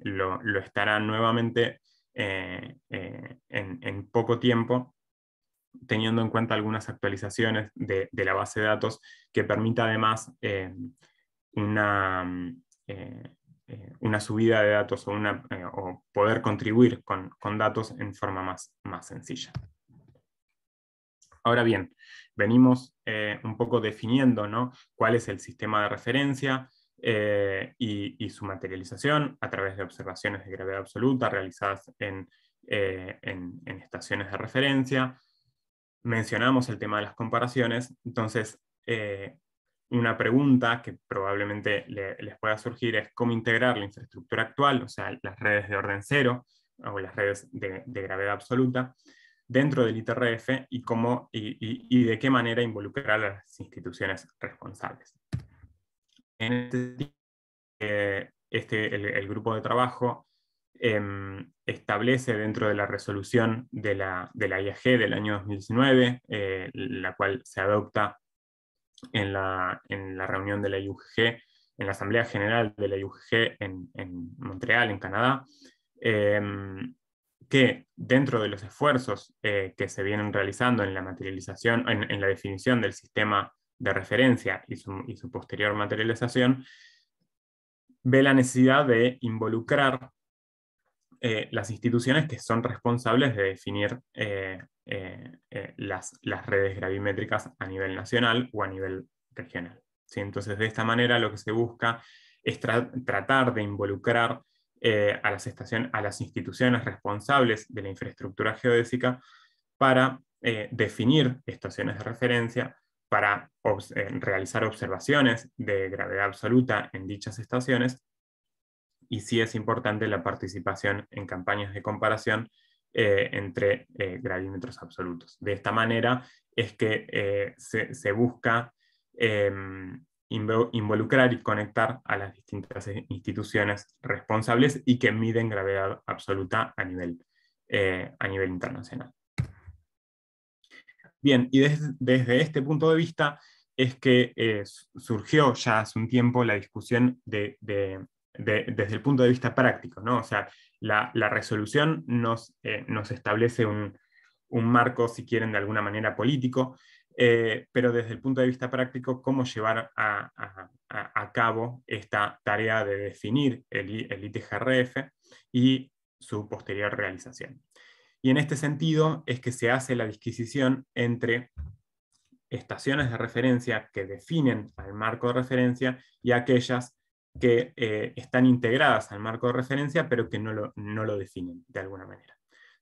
lo, estará nuevamente en poco tiempo teniendo en cuenta algunas actualizaciones de, la base de datos que permita además eh, mm, eh, eh, una, subida de datos o, o poder contribuir con, datos en forma más, sencilla. Ahora bien, venimos un poco definiendo cuál es el sistema de referencia, y, su materialización a través de observaciones de gravedad absoluta realizadas en estaciones de referencia, mencionamos el tema de las comparaciones, entonces eh, una pregunta que probablemente les pueda surgir es cómo integrar la infraestructura actual, o sea, las redes de orden cero o las redes de, gravedad absoluta, dentro del ITRF y, cómo, y, de qué manera involucrar a las instituciones responsables. En este, eh, este el, grupo de trabajo Em, establece dentro de la resolución de la, IAG del año 2019, eh, la cual se adopta en la, reunión de la IUGG, en la Asamblea General de la IUGG en, Montreal, en Canadá, em, que dentro de los esfuerzos eh, que se vienen realizando en la materialización, en, la definición del sistema de referencia y su posterior materialización, ve la necesidad de involucrar eh, las instituciones que son responsables de definir eh, eh, las, redes gravimétricas a nivel nacional o a nivel regional. Entonces, de esta manera lo que se busca es tratar de involucrar a, las a las instituciones responsables de la infraestructura geodésica para definir estaciones de referencia, para realizar observaciones de gravedad absoluta en dichas estaciones y sí es importante la participación en campañas de comparación eh, entre eh, gravímetros absolutos. De esta manera es que eh, se, busca em, involucrar y conectar a las distintas e-, instituciones responsables y que miden gravedad absoluta a nivel, a nivel internacional. Bien, y desde este punto de vista es que surgió ya hace un tiempo la discusión de desde el punto de vista práctico, ¿no? O sea, la, resolución nos, eh, establece un, marco, si quieren, de alguna manera político, eh, pero desde el punto de vista práctico, cómo llevar a, cabo esta tarea de definir el, el, ITGRF y su posterior realización. Y en este sentido es que se hace la disquisición entre estaciones de referencia que definen al marco de referencia y aquellas que eh, están integradas al marco de referencia, pero que no lo, no lo definen de alguna manera.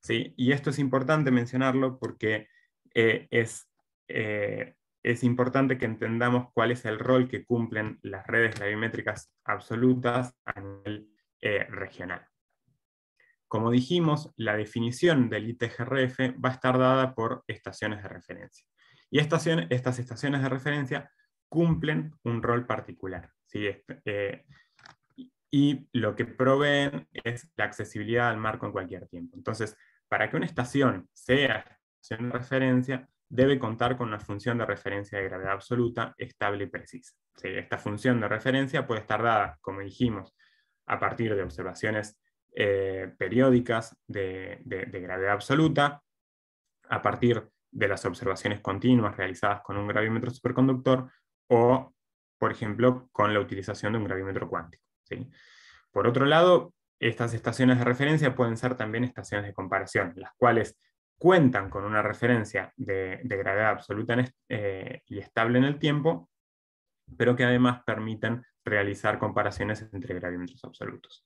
Y esto es importante mencionarlo porque eh, eh, es, importante que entendamos cuál es el rol que cumplen las redes gravimétricas absolutas a nivel regional. Como dijimos, la definición del ITGRF va a estar dada por estaciones de referencia. Y estas estaciones de referencia cumplen un rol particular. Eh, y lo que proveen es la accesibilidad al marco en cualquier tiempo. Entonces, para que una estación sea estación de referencia, debe contar con una función de referencia de gravedad absoluta estable y precisa. Esta función de referencia puede estar dada, como dijimos, a partir de observaciones eh, periódicas de, de gravedad absoluta, a partir de las observaciones continuas realizadas con un gravímetro superconductor o por ejemplo, con la utilización de un gravímetro cuántico. Por otro lado, estas estaciones de referencia pueden ser también estaciones de comparación, las cuales cuentan con una referencia de, gravedad absoluta eh, y estable en el tiempo, pero que además permitan realizar comparaciones entre gravímetros absolutos.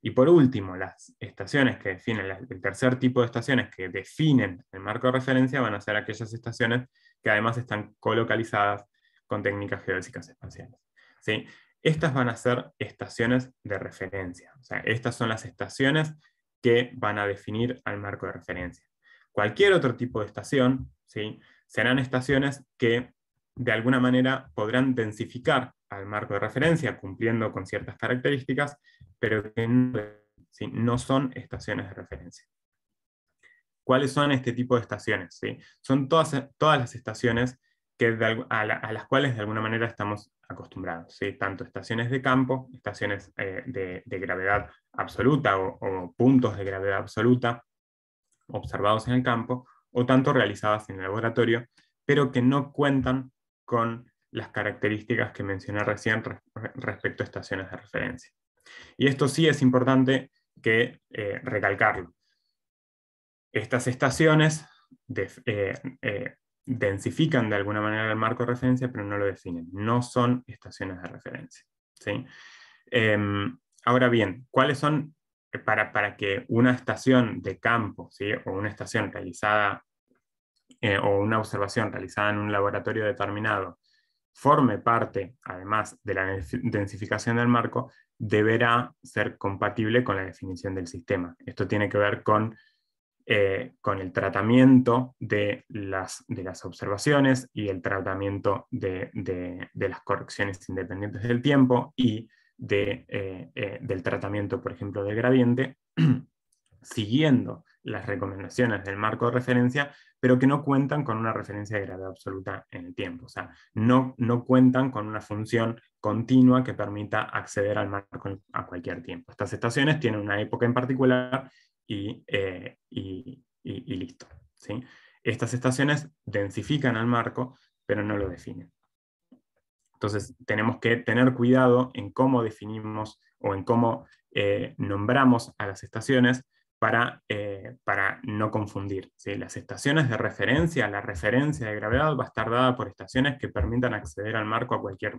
Y por último, las estaciones que definen, el tercer tipo de estaciones que definen el marco de referencia van a ser aquellas estaciones que además están colocalizadas con técnicas geodésicas espaciales. ¿sí? Estas van a ser estaciones de referencia. O sea, estas son las estaciones que van a definir al marco de referencia. Cualquier otro tipo de estación ¿sí? serán estaciones que de alguna manera podrán densificar al marco de referencia cumpliendo con ciertas características, pero que no, son estaciones de referencia. ¿Cuáles son este tipo de estaciones? ¿sí? Son todas, todas las estaciones a, las cuales de alguna manera estamos acostumbrados, tanto estaciones de campo, estaciones eh, de, gravedad absoluta o, puntos de gravedad absoluta observados en el campo, o tanto realizadas en el laboratorio, pero que no cuentan con las características que mencioné recién respecto a estaciones de referencia. Y esto sí es importante que eh, recalcarlo. Estas estaciones de, eh, densifican de alguna manera el marco de referencia, pero no lo definen. No son estaciones de referencia. Em, ahora bien, ¿cuáles son eh, para, que una estación de campo o una estación realizada eh, o una observación realizada en un laboratorio determinado forme parte, además de la densificación del marco, deberá ser compatible con la definición del sistema. Esto tiene que ver con eh, con el tratamiento de las, de las, observaciones y el tratamiento de, las correcciones independientes del tiempo y eh, eh, del tratamiento, por ejemplo, del gradiente, (clears throat) siguiendo las recomendaciones del marco de referencia, pero que no cuentan con una referencia de grado absoluta en el tiempo. O sea, no, no cuentan con una función continua que permita acceder al marco a cualquier tiempo. Estas estaciones tienen una época en particular eh, y, listo. Estas estaciones densifican al marco, pero no lo definen. Entonces tenemos que tener cuidado en cómo definimos o en cómo eh, nombramos a las estaciones para, eh, para no confundir. Las estaciones de referencia, la referencia de gravedad va a estar dada por estaciones que permitan acceder al marco a cualquier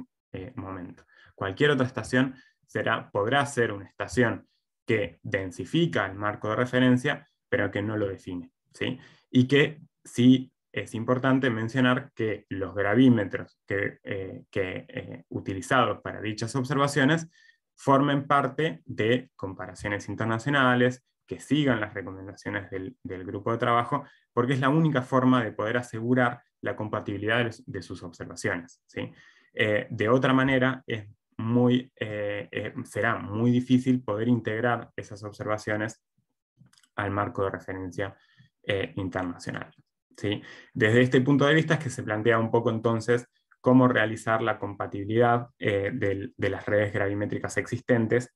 momento. Cualquier otra estación será, podrá ser una estación que densifica el marco de referencia, pero que no lo define. ¿sí? Y que sí es importante mencionar que los gravímetros que, eh, que eh, utilizados para dichas observaciones formen parte de comparaciones internacionales, que sigan las recomendaciones del, grupo de trabajo, porque es la única forma de poder asegurar la compatibilidad de, sus observaciones. Eh, de otra manera, es eh, eh, será muy difícil poder integrar esas observaciones al marco de referencia eh, internacional. Desde este punto de vista es que se plantea un poco entonces cómo realizar la compatibilidad de, las redes gravimétricas existentes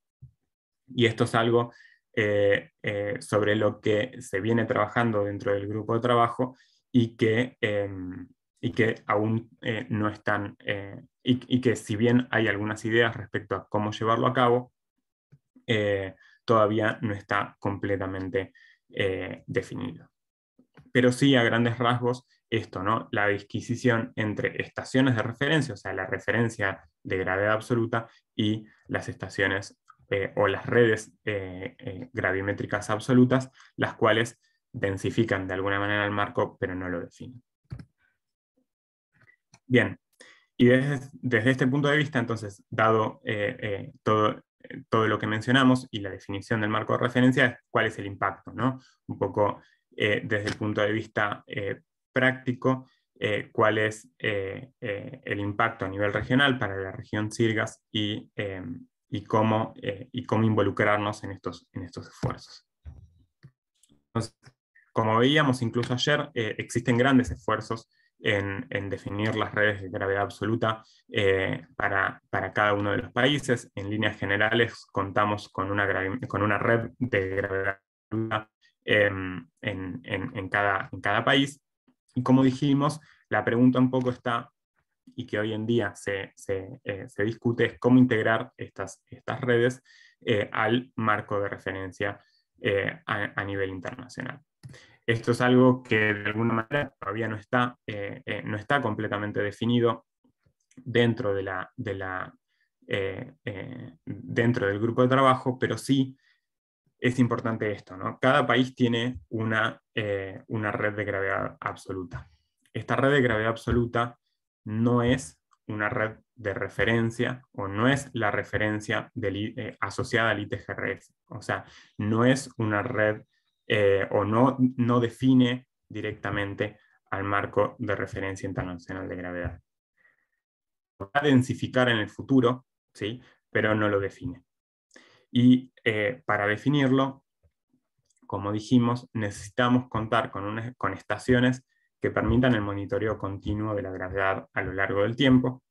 y esto es algo sobre lo que se viene trabajando dentro del grupo de trabajo y que, em, y que aún eh, no están, eh, y, que si bien hay algunas ideas respecto a cómo llevarlo a cabo, eh, todavía no está completamente definido. Pero sí, a grandes rasgos, esto, ¿no? La disquisición entre estaciones de referencia, o sea, la referencia de gravedad absoluta y las estaciones o las redes gravimétricas absolutas, las cuales densifican de alguna manera el marco, pero no lo definen. Bien, y desde, este punto de vista, entonces, dado eh, eh, todo, lo que mencionamos y la definición del marco de referencia, ¿cuál es el impacto? ¿no? Un poco eh, desde el punto de vista práctico, cuál es el impacto a nivel regional para la región Sirgas y, cómo, y cómo involucrarnos en estos, en estos esfuerzos. como veíamos incluso ayer, existen grandes esfuerzos en, definir las redes de gravedad absoluta eh, para, cada uno de los países. En líneas generales, contamos con una, con una red de gravedad absoluta em, en, cada, país. Y como dijimos, la pregunta un poco está y que hoy en día se, eh, discute es cómo integrar estas, redes eh, al marco de referencia a, nivel internacional. Esto es algo que de alguna manera todavía no está, eh, eh, no está completamente definido eh, dentro, del grupo de trabajo, pero sí es importante esto. ¿no? Cada país tiene una, una red de gravedad absoluta. Esta red de gravedad absoluta no es una red de referencia o no es la referencia asociada al ITGRS. O sea, no es una red eh, o no, define directamente al marco de referencia internacional de gravedad. Va a densificar en el futuro, ¿sí? pero no lo define. Y eh, para definirlo, como dijimos, necesitamos contar con, estaciones que permitan el monitoreo continuo de la gravedad a lo largo del tiempo.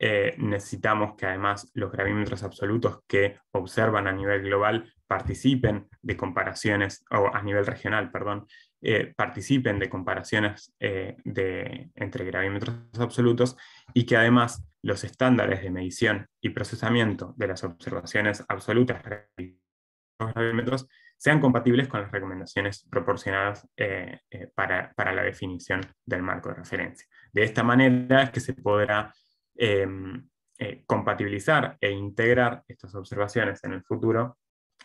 Eh, necesitamos que además los gravímetros absolutos que observan a nivel global participen de comparaciones, o a nivel regional, perdón, eh, participen de comparaciones eh, de, entre gravímetros absolutos y que además los estándares de medición y procesamiento de las observaciones absolutas de los gravímetros sean compatibles con las recomendaciones proporcionadas eh, para, para, la definición del marco de referencia. De esta manera es que se podrá em, compatibilizar e integrar estas observaciones en el futuro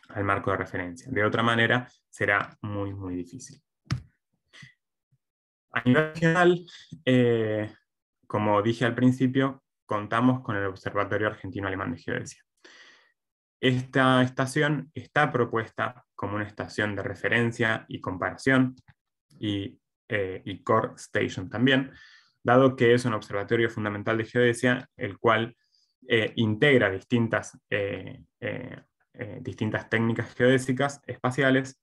al marco de referencia. De otra manera, será muy, muy difícil. A nivel general, eh, como dije al principio, contamos con el Observatorio Argentino Alemán de Geodesia. Esta estación está propuesta como una estación de referencia y comparación y, eh, Core Station también, dado que es un observatorio fundamental de geodesia, el cual eh, integra distintas eh, distintas técnicas geodésicas espaciales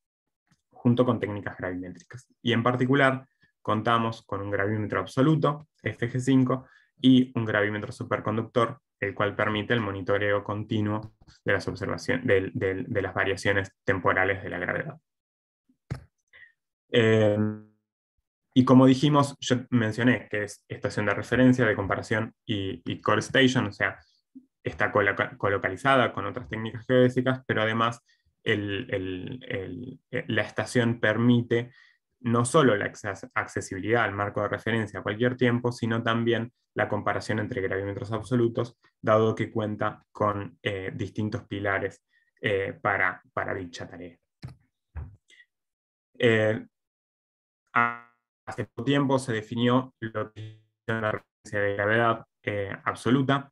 junto con técnicas gravimétricas. Y en particular, contamos con un gravímetro absoluto, FG5, y un gravímetro superconductor, el cual permite el monitoreo continuo de las, observaciones, de, las variaciones temporales de la gravedad. Em, y como dijimos, yo mencioné que es estación de referencia, de comparación y, y core station, o sea, está colocalizada con otras técnicas geodésicas, pero además eh, la estación permite no solo la accesibilidad al marco de referencia a cualquier tiempo, sino también la comparación entre gravímetros absolutos, dado que cuenta con eh, distintos pilares eh, para, dicha tarea. hace poco tiempo se definió la referencia de gravedad absoluta,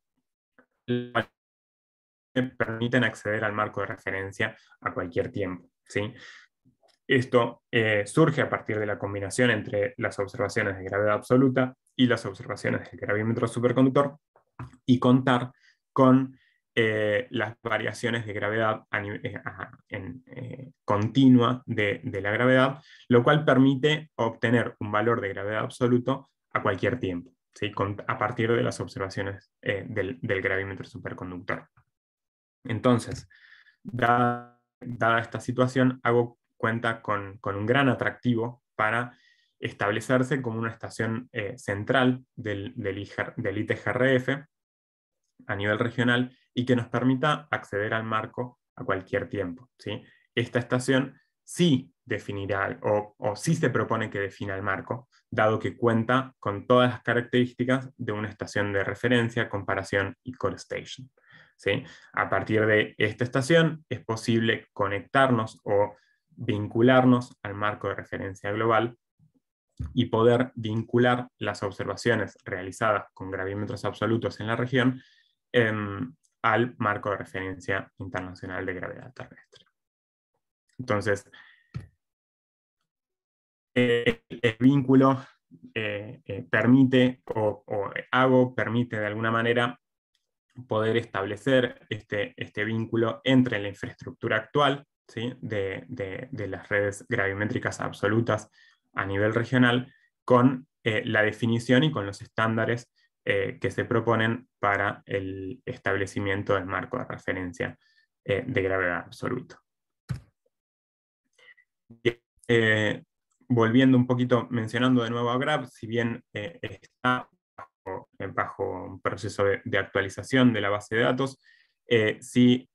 permiten acceder al marco de referencia a cualquier tiempo. ¿sí? Esto eh, surge a partir de la combinación entre las observaciones de gravedad absoluta y las observaciones del gravímetro superconductor y contar con eh, las variaciones de gravedad eh, en, continua de, la gravedad, lo cual permite obtener un valor de gravedad absoluto a cualquier tiempo a partir de las observaciones eh, del, gravímetro superconductor. Entonces, dada, esta situación, hago cuenta con, un gran atractivo para establecerse como una estación eh, central del, del, ITGRF a nivel regional y que nos permita acceder al marco a cualquier tiempo. ¿sí? Esta estación sí definirá o, sí se propone que defina el marco, dado que cuenta con todas las características de una estación de referencia, comparación y call station. ¿sí? A partir de esta estación es posible conectarnos o vincularnos al marco de referencia global y poder vincular las observaciones realizadas con gravímetros absolutos en la región em, al marco de referencia internacional de gravedad terrestre. Entonces, eh, el, vínculo eh, eh, permite o, hago permite de alguna manera poder establecer este, este vínculo entre la infraestructura actual de, las redes gravimétricas absolutas a nivel regional con la definición y con los estándares que se proponen para el establecimiento del marco de referencia de gravedad absoluta. Eh, volviendo un poquito, mencionando de nuevo a Grab, si bien eh, está eh, bajo, un proceso de, actualización de la base de datos, sí,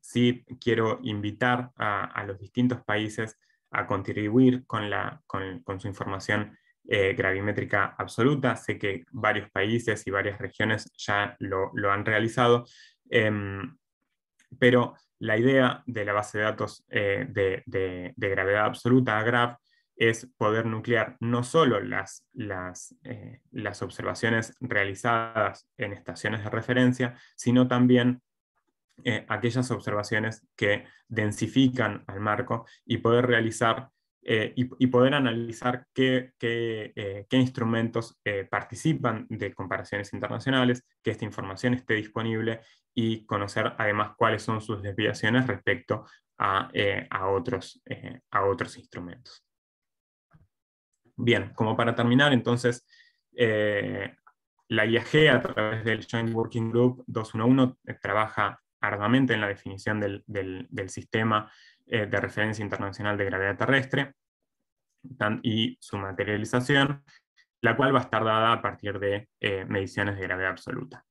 sí, quiero invitar a, los distintos países a contribuir con, la, su información gravimétrica absoluta. Sé que varios países y varias regiones ya lo, lo han realizado, em, pero la idea de la base de datos eh, de, gravedad absoluta, GRAV, es poder nuclear no solo las, las, eh, las observaciones realizadas en estaciones de referencia, sino también eh, aquellas observaciones que densifican al marco y poder realizar eh, y, poder analizar qué, eh, instrumentos eh, participan de comparaciones internacionales, que esta información esté disponible y conocer además cuáles son sus desviaciones respecto a, otros, instrumentos. Bien, como para terminar, entonces, la IAG a través del Joint Working Group 211 trabaja arduamente en la definición del sistema eh, de referencia internacional de gravedad terrestre y su materialización, la cual va a estar dada a partir de eh, mediciones de gravedad absoluta.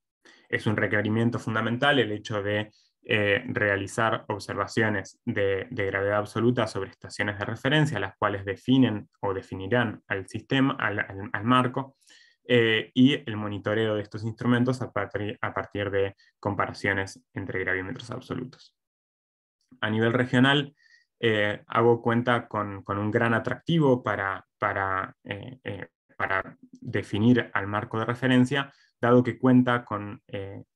Es un requerimiento fundamental el hecho de eh, realizar observaciones de, gravedad absoluta sobre estaciones de referencia, las cuales definen o definirán al sistema, al, marco, y el monitoreo de estos instrumentos a partir de comparaciones entre gravímetros absolutos a nivel regional, eh, hago cuenta con, un gran atractivo para, para, eh, eh, para, definir al marco de referencia, dado que cuenta con,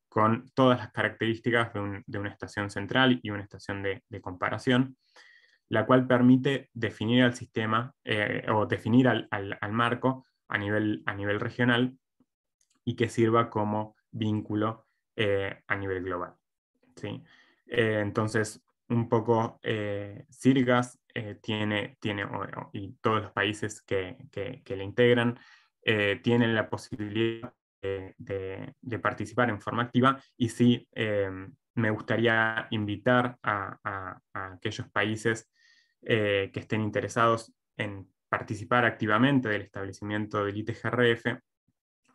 con todas las características de, una estación central y una estación de, comparación, la cual permite definir al sistema o definir al, marco a nivel, a nivel, regional y que sirva como vínculo a nivel global. ¿sí? entonces, un poco eh, Sirgas eh, tiene, tiene, y todos los países que, que, le integran eh, tienen la posibilidad de, participar en forma activa y sí eh, me gustaría invitar a, aquellos países que estén interesados en participar activamente del establecimiento del ITGRF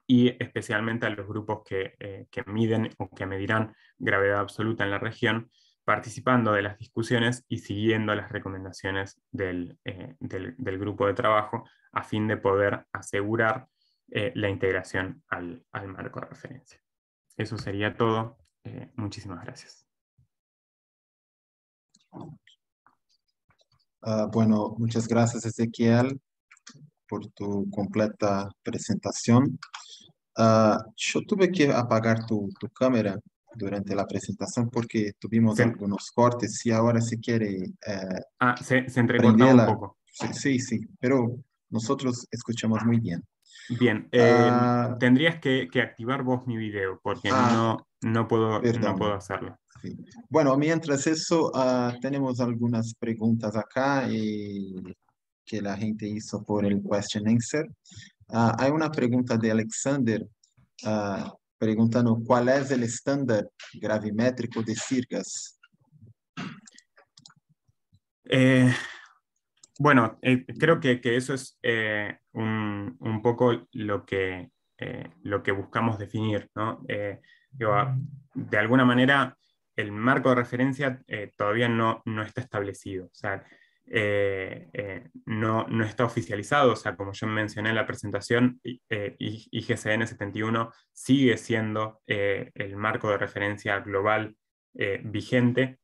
y especialmente a los grupos que, que miden o que medirán gravedad absoluta en la región, participando de las discusiones y siguiendo las recomendaciones eh, del, del, grupo de trabajo a fin de poder asegurar eh, la integración al, al, marco de referencia. Eso sería todo. Eh, muchísimas gracias. Ah, bueno, muchas gracias Ezequiel por tu completa presentación. Ah, yo tuve que apagar tu, tu cámara durante la presentación porque tuvimos algunos cortes y ahora si quiere... Eh, ah, se, se entrecorta un poco. Sí, sí, pero nosotros escuchamos muy bien. Bien, eh, ah. tendrías que, que, activar vos mi video porque ah, no, no, puedo, no puedo hacerlo. Bueno, mientras eso, ah, tenemos algunas preguntas acá eh, que la gente hizo por el question answer. hay una pregunta de Alexander preguntando cuál es el estándar gravimétrico de CIRCAS? Eh, bueno, eh, creo que, eso es eh, un, poco lo que, lo que buscamos definir. de alguna manera, el marco de referencia todavía no, no está establecido. O eh, eh, no, no, está oficializado, o sea, como yo mencioné en la presentación, eh, IGCN 71 sigue siendo eh, el marco de referencia global vigente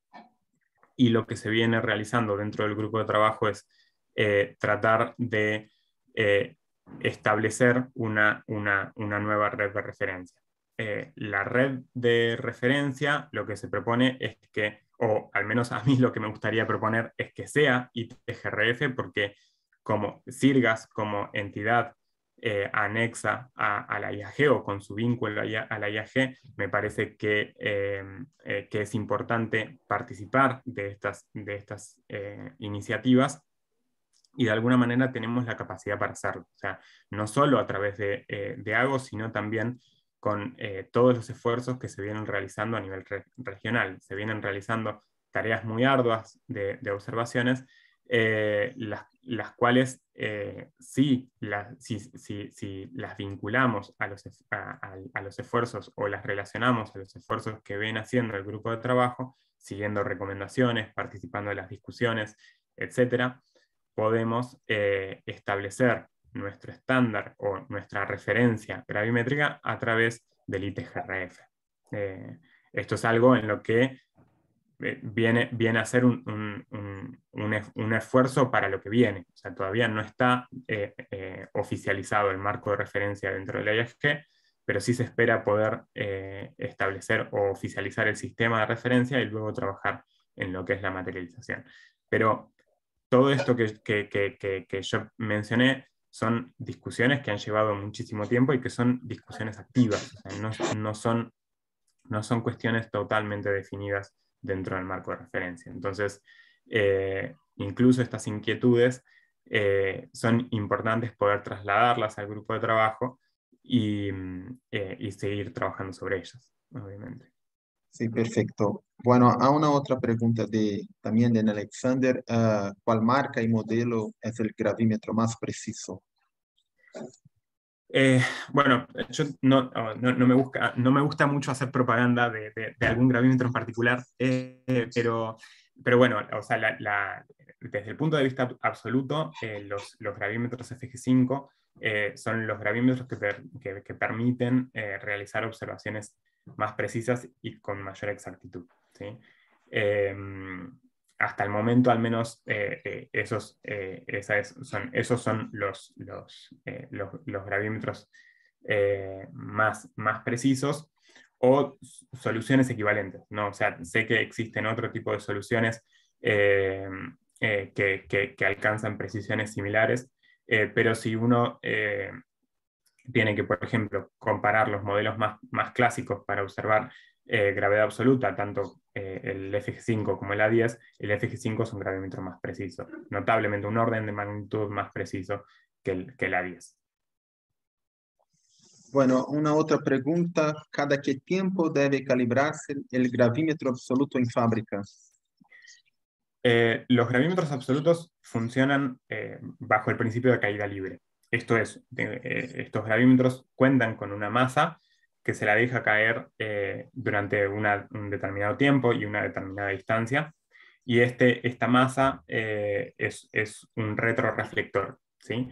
y lo que se viene realizando dentro del grupo de trabajo es tratar de establecer una, una, una, nueva red de referencia. la red de referencia lo que se propone es que o al menos a mí lo que me gustaría proponer es que sea ITGRF, porque como Sirgas, como entidad eh, anexa a, la IAG o con su vínculo a la IAG, me parece eh, eh, que, es importante participar de estas, de estas iniciativas y de alguna manera tenemos la capacidad para hacerlo. O sea, no solo a través de, de sino también con eh, todos los esfuerzos que se vienen realizando a nivel regional. Se vienen realizando tareas muy arduas de, observaciones, eh, las, cuales eh, si, si, las vinculamos a los, a, los, esfuerzos o las relacionamos a los esfuerzos que ven haciendo el grupo de trabajo, siguiendo recomendaciones, participando en las discusiones, etc., podemos establecer nuestro estándar o nuestra referencia gravimétrica a través del ITGRF. Eh, esto es algo en lo que eh, viene, viene a ser un, esfuerzo para lo que viene. todavía no está eh, oficializado el marco de referencia dentro del IFG, pero sí se espera poder establecer o oficializar el sistema de referencia y luego trabajar en lo que es la materialización. Pero todo esto que, que yo mencioné son discusiones que han llevado muchísimo tiempo y que son discusiones activas, no, son, no son cuestiones totalmente definidas dentro del marco de referencia. Entonces, eh, incluso estas inquietudes eh, son importantes poder trasladarlas al grupo de trabajo y, mm, eh, y seguir trabajando sobre ellas, obviamente. Sí, perfecto. Bueno, a una otra pregunta de, también de Alexander. Eh, ¿Cuál marca y modelo es el gravímetro más preciso? Eh, bueno, yo no, oh, me no, me gusta mucho hacer propaganda de, algún gravímetro en particular, eh, pero, pero bueno, desde el punto de vista absoluto, los, gravímetros FG5 son los gravímetros que permiten realizar observaciones más precisas y con mayor exactitud. Em, hasta el momento, al menos, eh, eh, esos, eh, son, esos son los, los, gravímetros más, más precisos o soluciones equivalentes. ¿no? O sea, sé que existen otro tipo de soluciones em, que, alcanzan precisiones similares, pero si uno tiene que, por ejemplo, comparar los modelos más, más clásicos para observar eh, gravedad absoluta, tanto eh, el FG5 como el A10, el FG5 es un gravímetro más preciso, notablemente un orden de magnitud más preciso que el, A10. Bueno, una otra pregunta. ¿Cada qué tiempo debe calibrarse el gravímetro absoluto en fábrica? Eh, los gravímetros absolutos funcionan bajo el principio de caída libre. Esto es, estos gravímetros cuentan con una masa que se la deja caer eh, durante un determinado tiempo y una determinada distancia. Y este, esta masa eh, es, es, un retroreflector. ¿sí?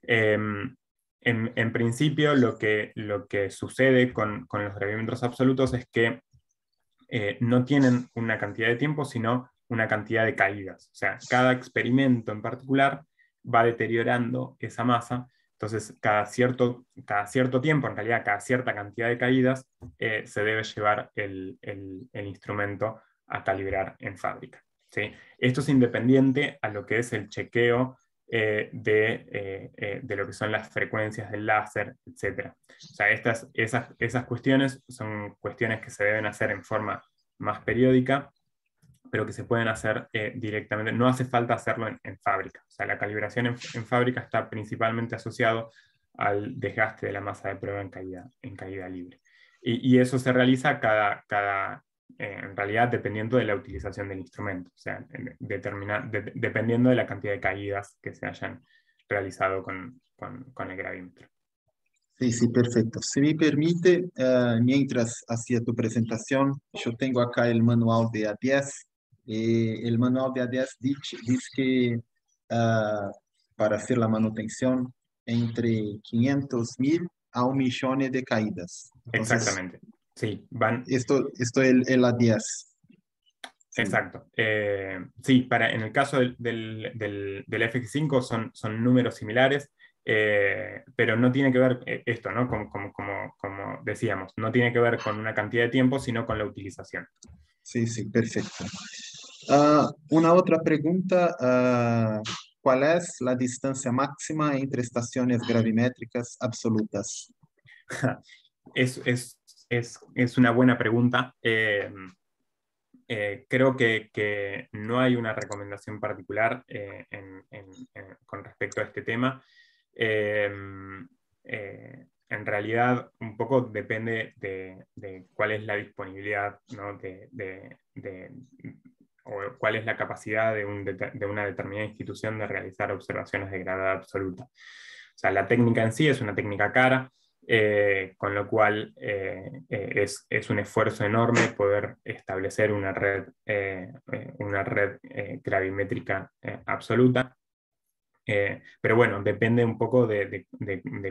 Em, en, en, principio, lo que, lo que sucede con, los gravímetros absolutos es que eh, no tienen una cantidad de tiempo, sino una cantidad de caídas. O sea, cada experimento en particular va deteriorando esa masa entonces, cada cierto, cada cierto tiempo, en realidad cada cierta cantidad de caídas, eh, se debe llevar el, instrumento a calibrar en fábrica. Esto es independiente a lo que es el chequeo eh, eh, de, lo que son las frecuencias del láser, etc. O sea, estas, esas, esas cuestiones son cuestiones que se deben hacer en forma más periódica pero que se pueden hacer eh, directamente. No hace falta hacerlo en, fábrica. O sea, la calibración en, en, fábrica está principalmente asociado al desgaste de la masa de prueba en caída, en caída libre. Y, y eso se realiza cada, cada eh, en realidad dependiendo de la utilización del instrumento, o sea, determina, dependiendo de la cantidad de caídas que se hayan realizado con, con, el gravímetro. Sí, sí, perfecto. Si me permite, eh, mientras hacía tu presentación, yo tengo acá el manual de ABS eh, el manual de ADS dice, que ah, para hacer la manutención entre 500 mil a un millón de caídas. Exactamente. Sí, van. Esto, esto es el, el ADS. Exacto. Eh, sí, para, en el caso del, del, del, FX5 son, son números similares, eh, pero no tiene que ver esto, ¿no? Como, como, como, como, decíamos, no tiene que ver con una cantidad de tiempo, sino con la utilización. Sí, sí, perfecto. Ah, una otra pregunta, ah, ¿cuál es la distancia máxima entre estaciones gravimétricas absolutas? (laughs) Es, una buena pregunta. Em, eh, creo que, no hay una recomendación particular eh, con respecto a este tema. Em, eh, en realidad, un poco depende de, cuál es la disponibilidad de, o cuál es la capacidad de, una determinada institución de realizar observaciones de gravedad absoluta. O sea, la técnica en sí es una técnica cara, eh, con lo cual eh, eh, es, un esfuerzo enorme poder establecer una red, una red gravimétrica absoluta. pero bueno, depende un poco de,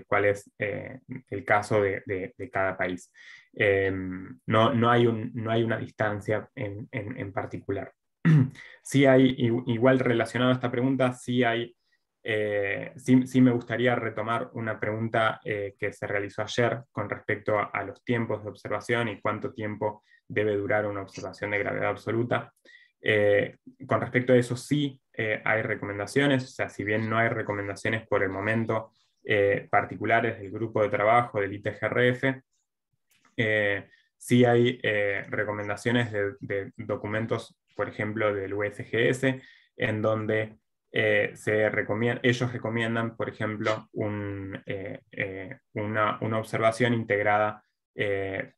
cuál es el caso de, cada país. Em, no, hay no, hay una distancia en particular. (clears throat) sí hay, igual relacionado a esta pregunta, sí hay, eh, sí, me gustaría retomar una pregunta eh, que se realizó ayer con respecto a, los tiempos de observación y cuánto tiempo debe durar una observación de gravedad absoluta. Eh, con respecto a eso sí hay recomendaciones, o sea, si bien no hay recomendaciones por el momento particulares del grupo de trabajo del ITGRF, sí hay recomendaciones de documentos por ejemplo, del USGS, en donde eh, se ellos recomiendan, por ejemplo, un, eh, eh, una, observación integrada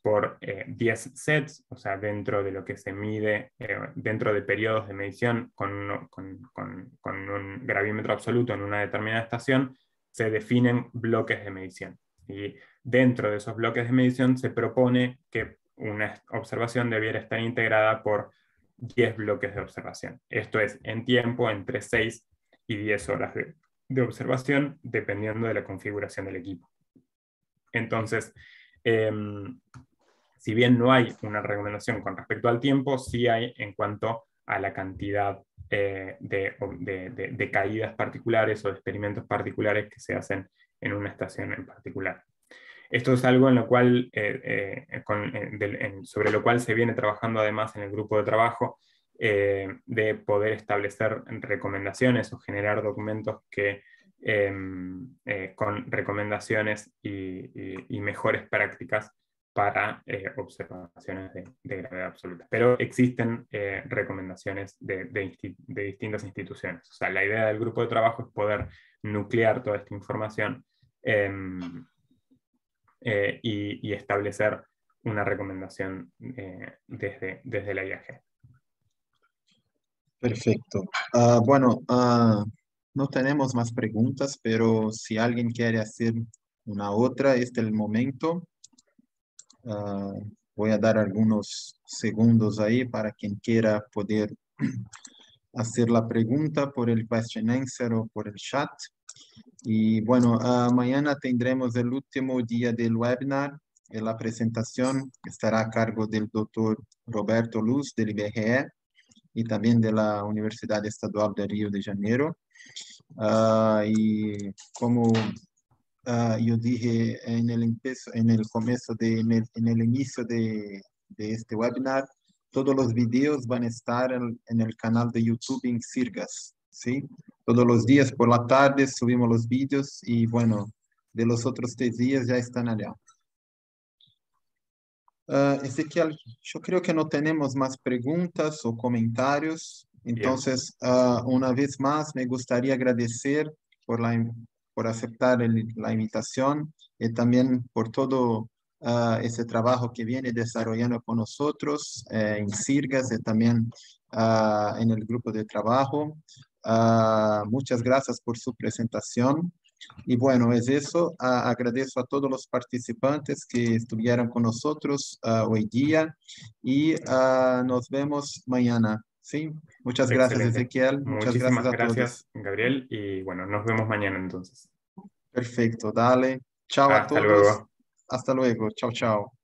por 10 sets, o sea, dentro de lo que se mide, dentro de periodos de medición con, con, un gravímetro absoluto en una determinada estación, se definen bloques de medición. Y dentro de esos bloques de medición se propone que una observación debiera estar integrada por 10 bloques de observación. Esto es en tiempo entre 6 y 10 horas de, observación, dependiendo de la configuración del equipo. Entonces, em, si bien no hay una recomendación con respecto al tiempo, sí hay en cuanto a la cantidad eh, de, caídas particulares o experimentos particulares que se hacen en una estación en particular. Esto es algo eh, eh, sobre lo cual se viene trabajando además en el grupo de trabajo eh, de poder establecer recomendaciones o generar documentos que con recomendaciones y, mejores prácticas para observaciones de, gravedad absoluta. Pero existen recomendaciones de, distintas instituciones. O sea, la idea del grupo de trabajo es poder nuclear toda esta información em, eh, y, establecer una recomendación eh, desde, desde la IAG. Perfecto. Ah, bueno, ah, no tenemos más preguntas, pero si alguien quiere hacer una otra, este es el momento. Ah, voy a dar algunos segundos ahí para quien quiera poder (clears throat) hacer la pregunta por el question answer o por el chat. Y bueno, ah, mañana tendremos el último día del webinar. La presentación estará a cargo del doctor Roberto Luz del IBGE y también de la Universidad Estadual de Río de Janeiro. Ah, y como ah, yo dije en el, en el comienzo, de, en, el, inicio de, este webinar, todos los videos van a estar en, el canal de YouTube en Sirgas, ¿sí? todos los días por la tarde subimos los vídeos y bueno, de los otros tres días ya están allá. Ah, Ezequiel, yo creo que no tenemos más preguntas o comentarios. Entonces, ah, una vez más, me gustaría agradecer por, la, por aceptar la invitación y también por todo ah, ese trabajo que viene desarrollando con nosotros eh, en Sirgas y también en el grupo de trabajo. Ah, muchas gracias por su presentación. Y bueno, es eso. Ah, agradezco a todos los participantes que estuvieron con nosotros ah, hoy día y nos vemos mañana. Sí, muchas gracias Ezequiel. Muchas gracias, a gracias Gabriel. Y bueno, nos vemos mañana entonces. Perfecto, dale. Chao a todos. Hasta luego. Chao, chao.